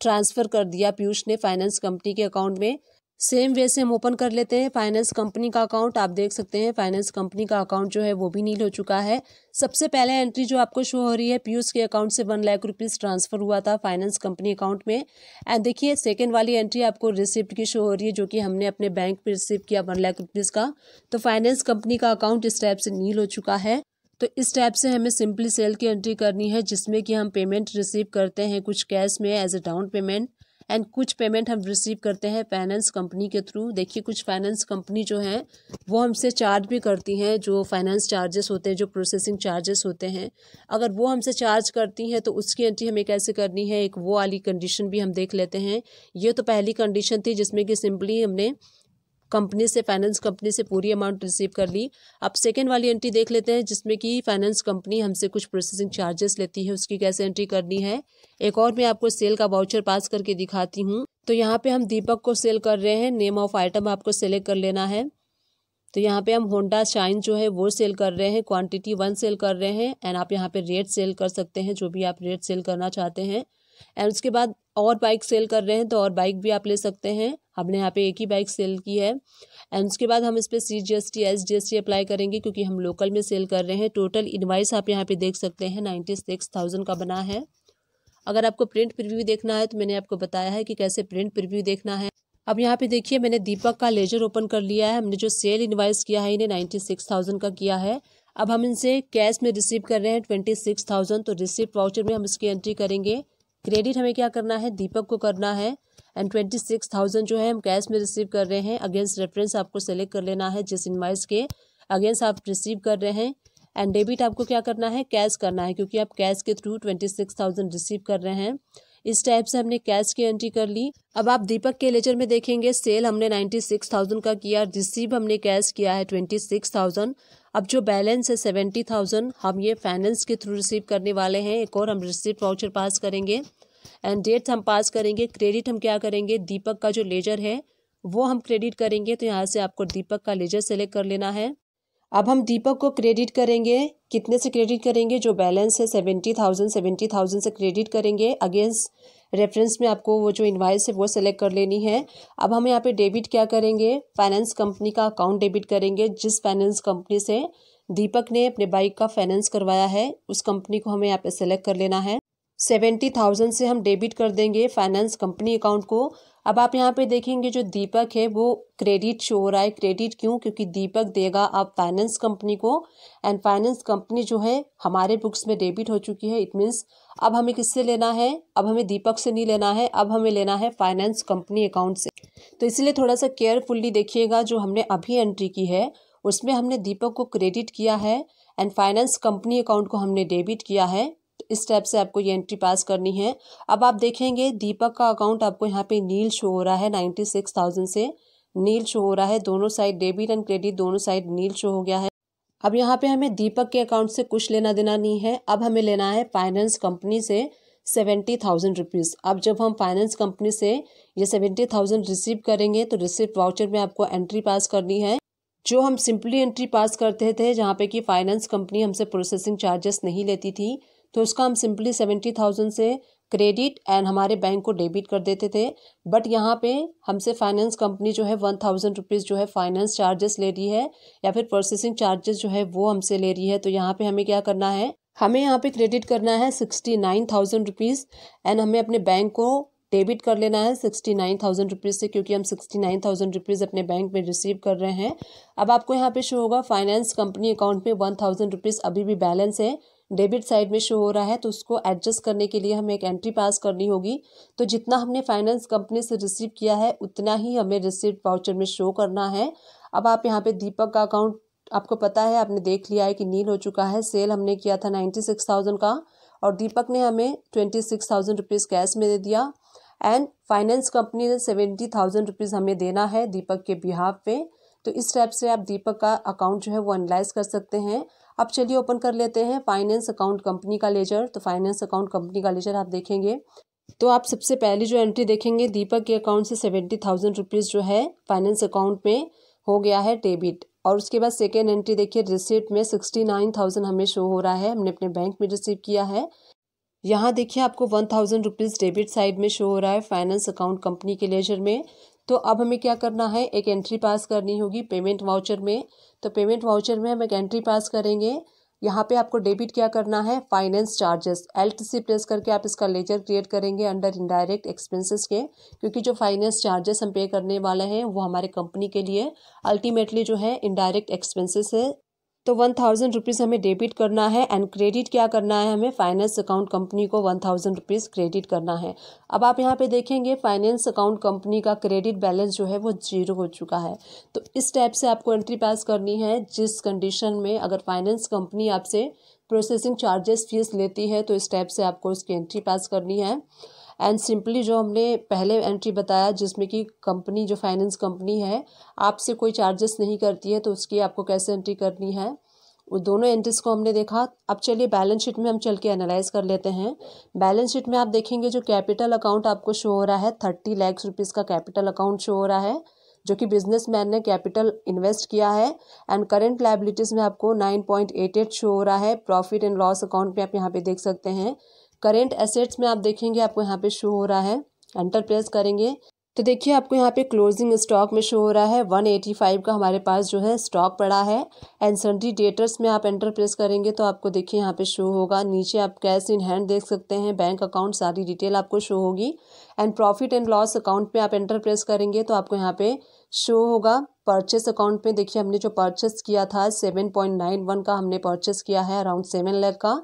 ट्रांसफ़र कर दिया पीयूष ने फाइनेंस कंपनी के अकाउंट में सेम वे से हम ओपन कर लेते हैं फाइनेंस कंपनी का अकाउंट आप देख सकते हैं फाइनेंस कंपनी का अकाउंट जो है वो भी नील हो चुका है सबसे पहले एंट्री जो आपको शो हो रही है पीयूष के अकाउंट से वन लाख रुपीस ट्रांसफर हुआ था फाइनेंस कंपनी अकाउंट में एंड देखिए सेकेंड वाली एंट्री आपको रिसिप्ट की शो हो रही है जो कि हमने अपने बैंक पर रिसिप्ट किया वन लाख रुपीज़ का तो फाइनेंस कंपनी का अकाउंट इस टाइप से नील हो चुका है तो इस टाइप से हमें सिंपली सेल की एंट्री करनी है जिसमें कि हम पेमेंट रिसीव करते हैं कुछ कैश में as a down payment and कुछ पेमेंट हम रिसीव करते हैं फाइनेंस कंपनी के थ्रू देखिए कुछ फाइनेंस कंपनी जो हैं वो हमसे चार्ज भी करती हैं जो फाइनेंस चार्जेस होते हैं जो प्रोसेसिंग चार्जेस होते हैं अगर वो हमसे चार्ज करती हैं तो उसकी एंट्री हमें कैसे करनी है एक वो वाली कंडीशन भी हम देख लेते हैं ये तो पहली कंडीशन थी जिसमें कि सिंपली हमने कंपनी से फाइनेंस कंपनी से पूरी अमाउंट रिसीव कर ली अब सेकेंड वाली एंट्री देख लेते हैं जिसमें कि फाइनेंस कंपनी हमसे कुछ प्रोसेसिंग चार्जेस लेती है उसकी कैसे एंट्री करनी है एक और मैं आपको सेल का वाउचर पास करके दिखाती हूँ तो यहाँ पे हम दीपक को सेल कर रहे हैं नेम ऑफ आइटम आपको सेलेक्ट कर लेना है तो यहाँ पे हम होंडा शाइन जो है वो सेल कर रहे हैं क्वांटिटी वन सेल कर रहे हैं एंड आप यहाँ पे रेट सेल कर सकते हैं जो भी आप रेट सेल करना चाहते हैं एंड उसके बाद और बाइक सेल कर रहे हैं तो और बाइक भी आप ले सकते हैं हमने यहाँ पे एक ही बाइक सेल की है एंड उसके बाद हम इस पर C G S T S G S T apply करेंगे क्योंकि हम लोकल में सेल कर रहे हैं टोटल इन्वाइस आप यहाँ पे देख सकते हैं नाइन्टी सिक्स थाउजेंड का बना है अगर आपको प्रिंट प्रिव्यू देखना है तो मैंने आपको बताया है कि कैसे प्रिंट प्रिव्यू देखना है अब यहाँ पे देखिए मैंने दीपक का लेजर ओपन कर लिया है हमने जो सेल इन्वाइस किया है इन्हें नाइन्टी सिक्स थाउजेंड का किया है अब हम इनसे कैश में रिसीव कर रहे हैं ट्वेंटी सिक्स थाउजेंड तो रिसीव वाउचर में हम इसकी एंट्री करेंगे क्रेडिट हमें क्या करना है दीपक को करना है एंड ट्वेंटी सिक्स थाउजेंड जो है हम कैश में रिसीव कर रहे हैं अगेंस्ट रेफरेंस आपको सेलेक्ट कर लेना है जिस इनवाइस के अगेंस्ट आप रिसीव कर रहे हैं एंड डेबिट आपको क्या करना है कैश करना है क्योंकि आप कैश के through twenty six thousand receive कर रहे हैं इस टाइप से हमने कैश की एंट्री कर ली अब आप दीपक के लेजर में देखेंगे सेल हमने नाइन्टी सिक्स थाउजेंड का किया रिसीव हमने कैश किया है ट्वेंटी सिक्स थाउजेंड अब जो बैलेंस है सेवेंटी थाउजेंड हम ये फाइनेंस के थ्रू रिसीव करने वाले हैं एक और हम रिसीप्ट वाउचर पास करेंगे एंड डेट हम पास करेंगे क्रेडिट हम क्या करेंगे दीपक का जो लेजर है वो हम क्रेडिट करेंगे तो यहाँ से आपको दीपक का लेजर सेलेक्ट कर लेना है अब हम दीपक को क्रेडिट करेंगे कितने से क्रेडिट करेंगे जो बैलेंस है सेवेंटी थाउजेंड सेवेंटी थाउजेंड से क्रेडिट करेंगे अगेंस्ट रेफरेंस में आपको वो जो इन्वाइस है वो सेलेक्ट कर लेनी है अब हम यहाँ पे डेबिट क्या करेंगे फाइनेंस कंपनी का अकाउंट डेबिट करेंगे जिस फाइनेंस कंपनी से दीपक ने अपने बाइक का फाइनेंस करवाया है उस कंपनी को हमें यहाँ पे सेलेक्ट कर लेना है सेवेंटी थाउजेंड से हम डेबिट कर देंगे फाइनेंस कंपनी अकाउंट को अब आप यहाँ पे देखेंगे जो दीपक है वो क्रेडिट शो हो रहा है क्रेडिट क्यों क्योंकि दीपक देगा आप फाइनेंस कंपनी को एंड फाइनेंस कंपनी जो है हमारे बुक्स में डेबिट हो चुकी है इट मीन्स अब हमें किससे लेना है अब हमें दीपक से नहीं लेना है अब हमें लेना है फाइनेंस कंपनी अकाउंट से तो इसलिए थोड़ा सा केयरफुल्ली देखिएगा जो हमने अभी एंट्री की है उसमें हमने दीपक को क्रेडिट किया है एंड फाइनेंस कंपनी अकाउंट को हमने डेबिट किया है स्टेप से आपको ये एंट्री पास करनी है अब आप देखेंगे दीपक का अकाउंट आपको यहाँ पे नील शो हो रहा है नाइन्टी सिक्स थाउजेंड से नील शो हो रहा है दोनों साइड डेबिट एंड क्रेडिट दोनों साइड नील शो हो गया है अब यहाँ पे हमें दीपक के अकाउंट से कुछ लेना देना नहीं है अब हमें लेना है फाइनेंस कंपनी से सेवेंटी थाउजेंड रुपीज़ अब जब हम फाइनेंस कंपनी से ये सेवेंटी थाउजेंड रिसीव करेंगे तो रिसिप्ट वाउचर में आपको एंट्री पास करनी है जो हम सिंपली एंट्री पास करते थे जहाँ पे कि फाइनेंस कंपनी हमसे प्रोसेसिंग चार्जेस नहीं लेती थी तो उसका हम सिंपली सेवेंटी थाउजेंड से क्रेडिट एंड हमारे बैंक को डेबिट कर देते थे बट यहाँ पे हमसे फाइनेंस कंपनी जो है वन थाउजेंड रुपीज़ जो है फाइनेंस चार्जेस ले रही है या फिर प्रोसेसिंग चार्जेस जो है वो हमसे ले रही है तो यहाँ पे हमें क्या करना है हमें यहाँ पे क्रेडिट करना है sixty nine thousand rupees and हमें अपने बैंक को डेबिट कर लेना है सिक्सटी नाइन थाउजेंड रुपीज़ से क्योंकि हम सिक्सटी नाइन थाउजेंड रुपीज़ अपने बैंक में रिसीव कर रहे हैं अब आपको यहाँ पे शो होगा फाइनेंस कंपनी अकाउंट में वन थाउजेंड रुपीज़ अभी भी बैलेंस है डेबिट साइड में शो हो रहा है तो उसको एडजस्ट करने के लिए हमें एक एंट्री पास करनी होगी तो जितना हमने फाइनेंस कंपनी से रिसीव किया है उतना ही हमें रिसिप्ट वाउचर में शो करना है अब आप यहाँ पे दीपक का अकाउंट आपको पता है आपने देख लिया है कि नील हो चुका है सेल हमने किया था नाइन्टी सिक्स थाउजेंड का और दीपक ने हमें twenty six thousand rupees cash में दे दिया एंड फाइनेंस कंपनी ने सेवेंटी थाउजेंड रुपीज़ हमें देना है दीपक के बिहाफ पे तो इस टाइप से आप दीपक का अकाउंट जो है वो एनालाइज कर सकते हैं अब चलिए ओपन कर लेते हैं फाइनेंस अकाउंट कंपनी का लेजर तो फाइनेंस अकाउंट कंपनी का लेजर आप देखेंगे तो आप सबसे पहली जो एंट्री देखेंगे दीपक के अकाउंट से सेवेंटी थाउजेंड रुपीज़ जो है फाइनेंस अकाउंट में हो गया है डेबिट और उसके बाद सेकेंड एंट्री देखिए रिसिप्ट में सिक्सटी नाइन थाउजेंड हमें शो हो रहा है हमने अपने बैंक में रिसीव किया है यहाँ देखिए आपको one thousand rupees debit side में शो हो रहा है फाइनेंस अकाउंट कंपनी के लेजर में तो अब हमें क्या करना है एक एंट्री पास करनी होगी पेमेंट वाउचर में तो पेमेंट वाउचर में हम एक एंट्री पास करेंगे यहाँ पे आपको डेबिट क्या करना है finance charges alt C press करके आप इसका लेजर क्रिएट करेंगे अंडर इनडायरेक्ट एक्सपेंसेस के क्योंकि जो फाइनेंस चार्जेस हम पे करने वाले हैं वो हमारे कंपनी के लिए अल्टीमेटली जो है इनडायरेक्ट एक्सपेंसेस है तो वन थाउजेंड रुपीज़ हमें डेबिट करना है एंड क्रेडिट क्या करना है हमें फाइनेंस अकाउंट कंपनी को वन थाउजेंड रुपीज़ क्रेडिट करना है अब आप यहाँ पे देखेंगे फाइनेंस अकाउंट कंपनी का क्रेडिट बैलेंस जो है वो जीरो हो चुका है तो इस टाइप से आपको एंट्री पास करनी है जिस कंडीशन में अगर फाइनेंस कंपनी आपसे प्रोसेसिंग चार्जेस फीस लेती है तो इस टाइप से आपको उसकी एंट्री पास करनी है एंड सिंपली जो हमने पहले एंट्री बताया जिसमें कि कंपनी जो फाइनेंस कंपनी है आपसे कोई चार्जेस नहीं करती है तो उसकी आपको कैसे एंट्री करनी है वो दोनों एंट्रीज को हमने देखा अब चलिए बैलेंस शीट में हम चल के एनालाइज कर लेते हैं बैलेंस शीट में आप देखेंगे जो कैपिटल अकाउंट आपको शो हो रहा है थर्टी लैक्स रुपीज़ का कैपिटल अकाउंट शो हो रहा है जो कि बिजनेसमैन ने कैपिटल इन्वेस्ट किया है एंड करेंट लाइबिलिटीज़ में आपको nine point eight eight show हो रहा है प्रॉफिट एंड लॉस अकाउंट में आप यहाँ पे देख सकते हैं करेंट एसेट्स में आप देखेंगे आपको यहाँ पे शो हो रहा है एंटर प्रेस करेंगे तो देखिए आपको यहाँ पे क्लोजिंग स्टॉक में शो हो रहा है 185 का हमारे पास जो है स्टॉक पड़ा है एंड सन्ड्री डेटर्स में आप एंटर प्रेस करेंगे तो आपको देखिए यहाँ पे शो होगा नीचे आप कैश इन हैंड देख सकते हैं बैंक अकाउंट सारी डिटेल आपको शो होगी and profit and loss account में आप एंटर प्रेस करेंगे तो आपको यहाँ पे शो होगा परचेस अकाउंट में देखिए हमने जो परचेस किया था सेवन पॉइंट नाइन वन का हमने परचेस किया है अराउंड सेवन लैख का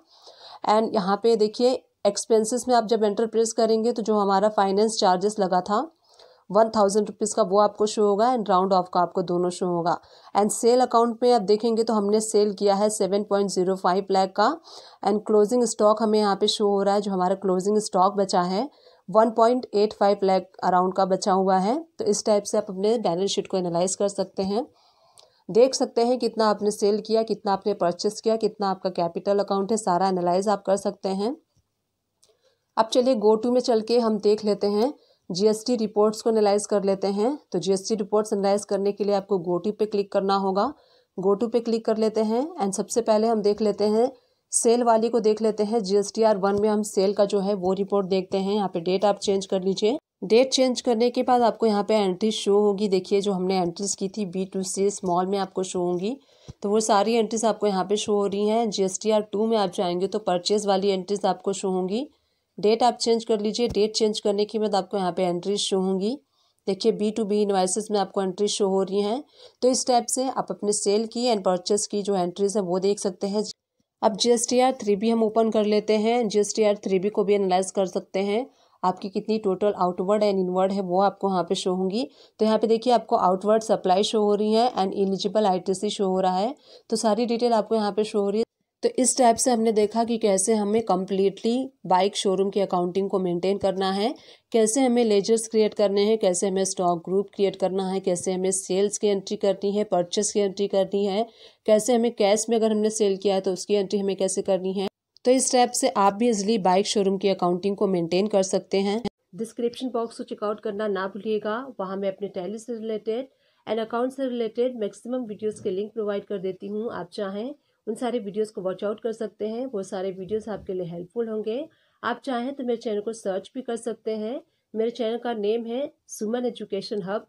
एंड यहाँ पे देखिए एक्सपेंसेस में आप जब एंटर प्रेस करेंगे तो जो हमारा फाइनेंस चार्जेस लगा था वन थाउजेंड रुपीज़ का वो आपको शो होगा एंड राउंड ऑफ का आपको दोनों शो होगा एंड सेल अकाउंट में आप देखेंगे तो हमने सेल किया है seven point zero five lakh का एंड क्लोजिंग स्टॉक हमें यहाँ पे शो हो रहा है जो हमारा क्लोजिंग स्टॉक बचा है one point eight five lakh around का बचा हुआ है तो इस टाइप से आप अपने बैलेंस शीट को एनालाइज कर सकते हैं देख सकते हैं कितना आपने सेल किया कितना आपने परचेस किया कितना आपका कैपिटल अकाउंट है सारा एनालाइज आप कर सकते हैं अब चलिए गो टू में चल के हम देख लेते हैं जीएसटी रिपोर्ट्स को एनालाइज कर लेते हैं तो जीएसटी रिपोर्ट्स एनालाइज करने के लिए आपको गो टू पे क्लिक करना होगा गो टू पे क्लिक कर लेते हैं एंड सबसे पहले हम देख लेते हैं सेल वाली को देख लेते हैं टी आर वन में हम सेल का जो है वो रिपोर्ट देखते हैं यहाँ पे डेट आप चेंज कर लीजिए डेट चेंज करने के बाद आपको यहाँ पे एंट्री शो होगी देखिए जो हमने एंट्रीज की थी बी टू सी स्मॉल में आपको शो होंगी तो वो सारी एंट्रीज आपको यहाँ पे शो हो रही हैं टी आर टू में आप जाएंगे तो परचेज वाली एंट्रीज आपको शो होंगी डेट आप चेंज कर लीजिए डेट चेंज करने के बाद आपको यहाँ पे एंट्रीज शो होंगी देखिए बी टू बी इन्वाइसिस में आपको एंट्रीज शो हो रही हैं तो इस टाइप से आप अपने सेल की एंड परचेस की जो एंट्रीज है वो देख सकते हैं अब G S T R three भी हम ओपन कर लेते हैं G S T R three भी को भी एनालाइज कर सकते हैं आपकी कितनी टोटल आउटवर्ड एंड इनवर्ड है वो आपको यहाँ पे शो होंगी तो यहाँ पे देखिए आपको आउटवर्ड सप्लाई शो हो रही है एंड एलिजिबल आईटीसी शो हो रहा है तो सारी डिटेल आपको यहाँ पे शो हो रही है तो इस टाइप से हमने देखा कि कैसे हमें कम्प्लीटली बाइक शोरूम की अकाउंटिंग को मेंटेन करना है कैसे हमें लेजर्स क्रिएट करने हैं कैसे हमें स्टॉक ग्रुप क्रिएट करना है कैसे हमें सेल्स की एंट्री करनी है परचेस की एंट्री करनी है कैसे हमें कैश में अगर हमने सेल किया है तो उसकी एंट्री हमें कैसे करनी है तो इस टाइप से आप भी इजली बाइक शोरूम की अकाउंटिंग को मेंटेन कर सकते हैं डिस्क्रिप्शन बॉक्स को चेकआउट करना ना भूलिएगा वहाँ मैं अपने टैली से रिलेटेड एंड अकाउंट से रिलेटेड मैक्सिमम वीडियोस के लिंक प्रोवाइड कर देती हूँ आप चाहें उन सारे वीडियोस को वॉच आउट कर सकते हैं वो सारे वीडियोस आपके लिए हेल्पफुल होंगे आप चाहें तो मेरे चैनल को सर्च भी कर सकते हैं मेरे चैनल का नेम है सुमन एजुकेशन हब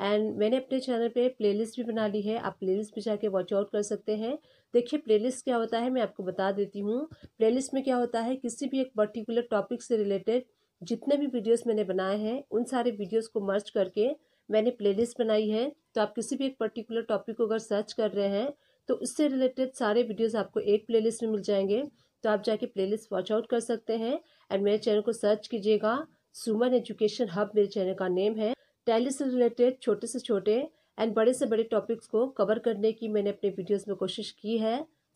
एंड मैंने अपने चैनल पे प्लेलिस्ट भी बना ली है आप प्लेलिस्ट पे जाके वॉच आउट कर सकते हैं देखिए प्लेलिस्ट क्या होता है मैं आपको बता देती हूँ प्लेलिस्ट में क्या होता है किसी भी एक पर्टिकुलर टॉपिक से रिलेटेड जितने भी वीडियोस मैंने बनाए हैं उन सारे वीडियोस को मर्ज करके मैंने प्लेलिस्ट बनाई है तो आप किसी भी एक पर्टिकुलर टॉपिक को अगर सर्च कर रहे हैं तो उससे रिलेटेड सारे वीडियोस आपको एक प्लेलिस्ट में मिल जाएंगे तो आप जाके प्लेलिस्ट वॉच आउट कर सकते हैं एंड मेरे चैनल को सर्च कीजिएगा सुमन एजुकेशन हब मेरे चैनल का नेम है टैली से रिलेटेड छोटे से छोटे एंड बड़े से बड़े टॉपिक्स को कवर करने की मैंने अपने वीडियोस में कोशिश की है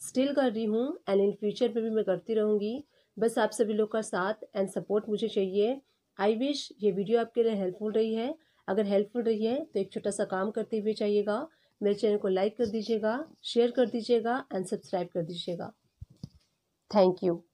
स्टिल कर रही हूँ एंड इन फ्यूचर में भी मैं करती रहूँगी बस आप सभी लोग का साथ एंड सपोर्ट मुझे चाहिए आई विश ये वीडियो आपके लिए हेल्पफुल रही है अगर हेल्पफुल रही है तो एक छोटा सा काम करते हुए चाहिएगा मेरे चैनल को लाइक कर दीजिएगा शेयर कर दीजिएगा एंड सब्सक्राइब कर दीजिएगा थैंक यू